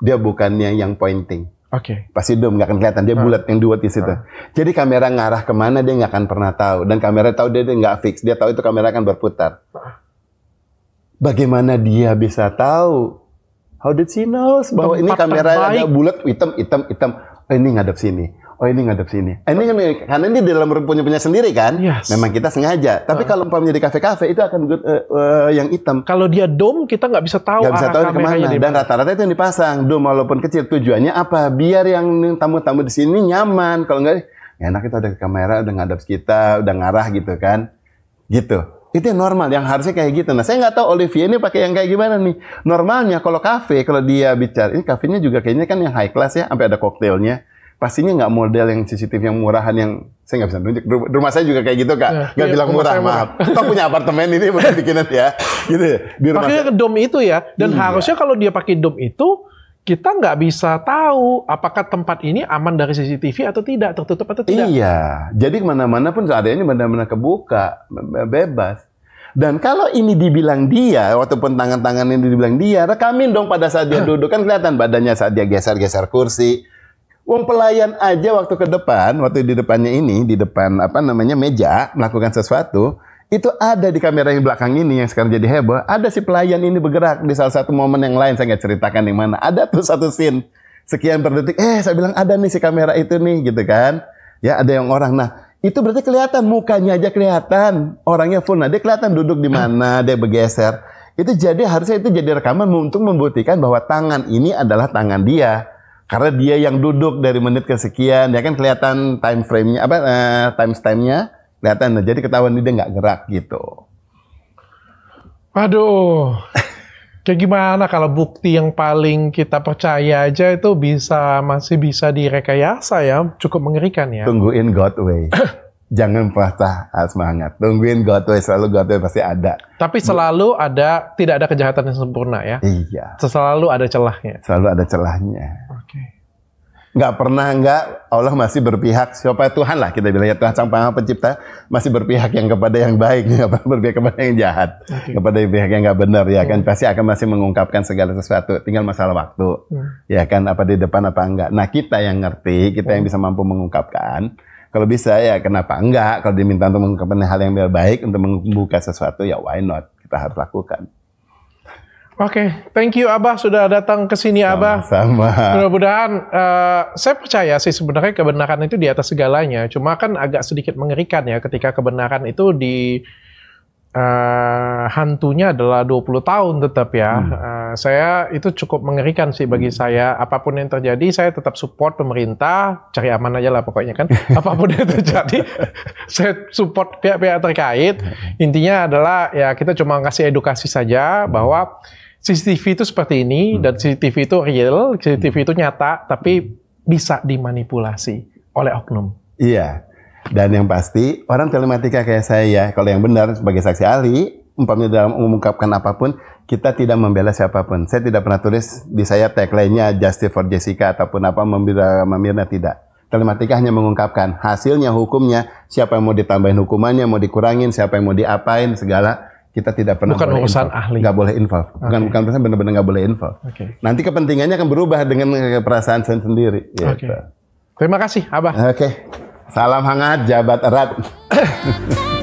Dia bukannya yang pointing. Oke. Okay. Pasti doom nggak akan kelihatan dia nah. bulat yang dua di situ. Nah. Jadi kamera ngarah kemana dia nggak akan pernah tahu dan kamera tahu dia nggak fix. Dia tahu itu kamera akan berputar. Bagaimana dia bisa tahu? How did she knows bahwa Tempat ini kamera yang ada bulat hitam hitam hitam oh ini ngadep sini oh ini ngadep sini ini kan karena ini dalam punya punya sendiri kan yes. memang kita sengaja tapi uh. kalau umpamanya di kafe-kafe itu akan good, uh, uh, yang hitam kalau dia dom kita nggak bisa tahu nggak bisa tahu kemana dan rata-rata itu yang dipasang dom walaupun kecil tujuannya apa biar yang tamu-tamu di sini nyaman kalau nggak enak kita ada kamera udah ngadep kita udah ngarah gitu kan gitu itu yang normal, yang harusnya kayak gitu. Nah, saya nggak tahu Olivia ini pakai yang kayak gimana nih. Normalnya kalau kafe, kalau dia bicara, ini kafenya juga kayaknya kan yang high class ya, sampai ada koktailnya. Pastinya nggak model yang CCTV yang murahan, yang saya nggak bisa nunjuk. Rumah saya juga kayak gitu kak, iya, nggak ya, iya, bilang murah, maaf. kita punya apartemen ini boleh bikinan ya, gitu. Ya. Di rumah dom itu ya, dan iya. harusnya kalau dia pakai dom itu kita nggak bisa tahu apakah tempat ini aman dari CCTV atau tidak, tertutup atau tidak. Iya, jadi kemana-mana pun seadanya benar-benar kebuka, bebas. Dan kalau ini dibilang dia, walaupun tangan-tangan ini dibilang dia, rekamin dong pada saat dia hmm. duduk kan kelihatan badannya saat dia geser-geser kursi. Wong pelayan aja waktu ke depan, waktu di depannya ini, di depan apa namanya meja melakukan sesuatu, itu ada di kamera yang belakang ini yang sekarang jadi heboh. Ada si pelayan ini bergerak di salah satu momen yang lain. Saya nggak ceritakan yang mana. Ada tuh satu scene. Sekian per detik. Eh, saya bilang ada nih si kamera itu nih gitu kan. Ya ada yang orang. Nah, itu berarti kelihatan mukanya aja kelihatan. Orangnya full. Nah, dia kelihatan duduk di mana, dia bergeser. Itu jadi harusnya itu jadi rekaman untuk membuktikan bahwa tangan ini adalah tangan dia. Karena dia yang duduk dari menit kesekian, dia ya kan kelihatan time frame-nya apa uh, eh, time stamp-nya Kelihatan, jadi ketahuan dia nggak gerak gitu. Waduh, kayak gimana kalau bukti yang paling kita percaya aja itu bisa masih bisa direkayasa ya, cukup mengerikan ya. Tungguin Godway, way. Jangan patah semangat. Tungguin Godway selalu Godway pasti ada. Tapi selalu ada, tidak ada kejahatan yang sempurna ya. Iya. Selalu ada celahnya. Selalu ada celahnya nggak pernah nggak Allah masih berpihak siapa Tuhan lah kita bilang ya Tuhan sang pencipta masih berpihak yang kepada yang baik nggak pernah berpihak kepada yang jahat okay. kepada yang pihak yang nggak benar ya iya. kan pasti akan masih mengungkapkan segala sesuatu tinggal masalah waktu iya. ya kan apa di depan apa enggak nah kita yang ngerti kita yang iya. bisa mampu mengungkapkan kalau bisa ya kenapa enggak kalau diminta untuk mengungkapkan hal yang baik untuk membuka sesuatu ya why not kita harus lakukan Oke, okay. thank you Abah sudah datang ke sini Abah. Sama. Mudah-mudahan uh, saya percaya sih sebenarnya kebenaran itu di atas segalanya. Cuma kan agak sedikit mengerikan ya ketika kebenaran itu di uh, hantunya adalah 20 tahun tetap ya. Hmm. Uh, saya itu cukup mengerikan sih bagi hmm. saya. Apapun yang terjadi, saya tetap support pemerintah. Cari aman aja lah pokoknya kan. Apapun yang terjadi, saya support pihak-pihak terkait. Intinya adalah ya kita cuma kasih edukasi saja bahwa CCTV itu seperti ini hmm. dan CCTV itu real, CCTV hmm. itu nyata, tapi bisa dimanipulasi oleh oknum. Iya. Yeah. Dan yang pasti orang telematika kayak saya ya, kalau yang benar sebagai saksi ahli, umpamanya dalam mengungkapkan apapun, kita tidak membela siapapun. Saya tidak pernah tulis di saya tagline-nya Justice for Jessica ataupun apa membela Mamirna tidak. Telematika hanya mengungkapkan hasilnya hukumnya, siapa yang mau ditambahin hukumannya, mau dikurangin, siapa yang mau diapain segala kita tidak pernah bukan boleh urusan ahli nggak boleh info. okay. bukan bukan urusan benar-benar nggak boleh info. okay. nanti kepentingannya akan berubah dengan perasaan sendiri okay. Gitu. terima kasih abah oke okay. Salam hangat, jabat erat.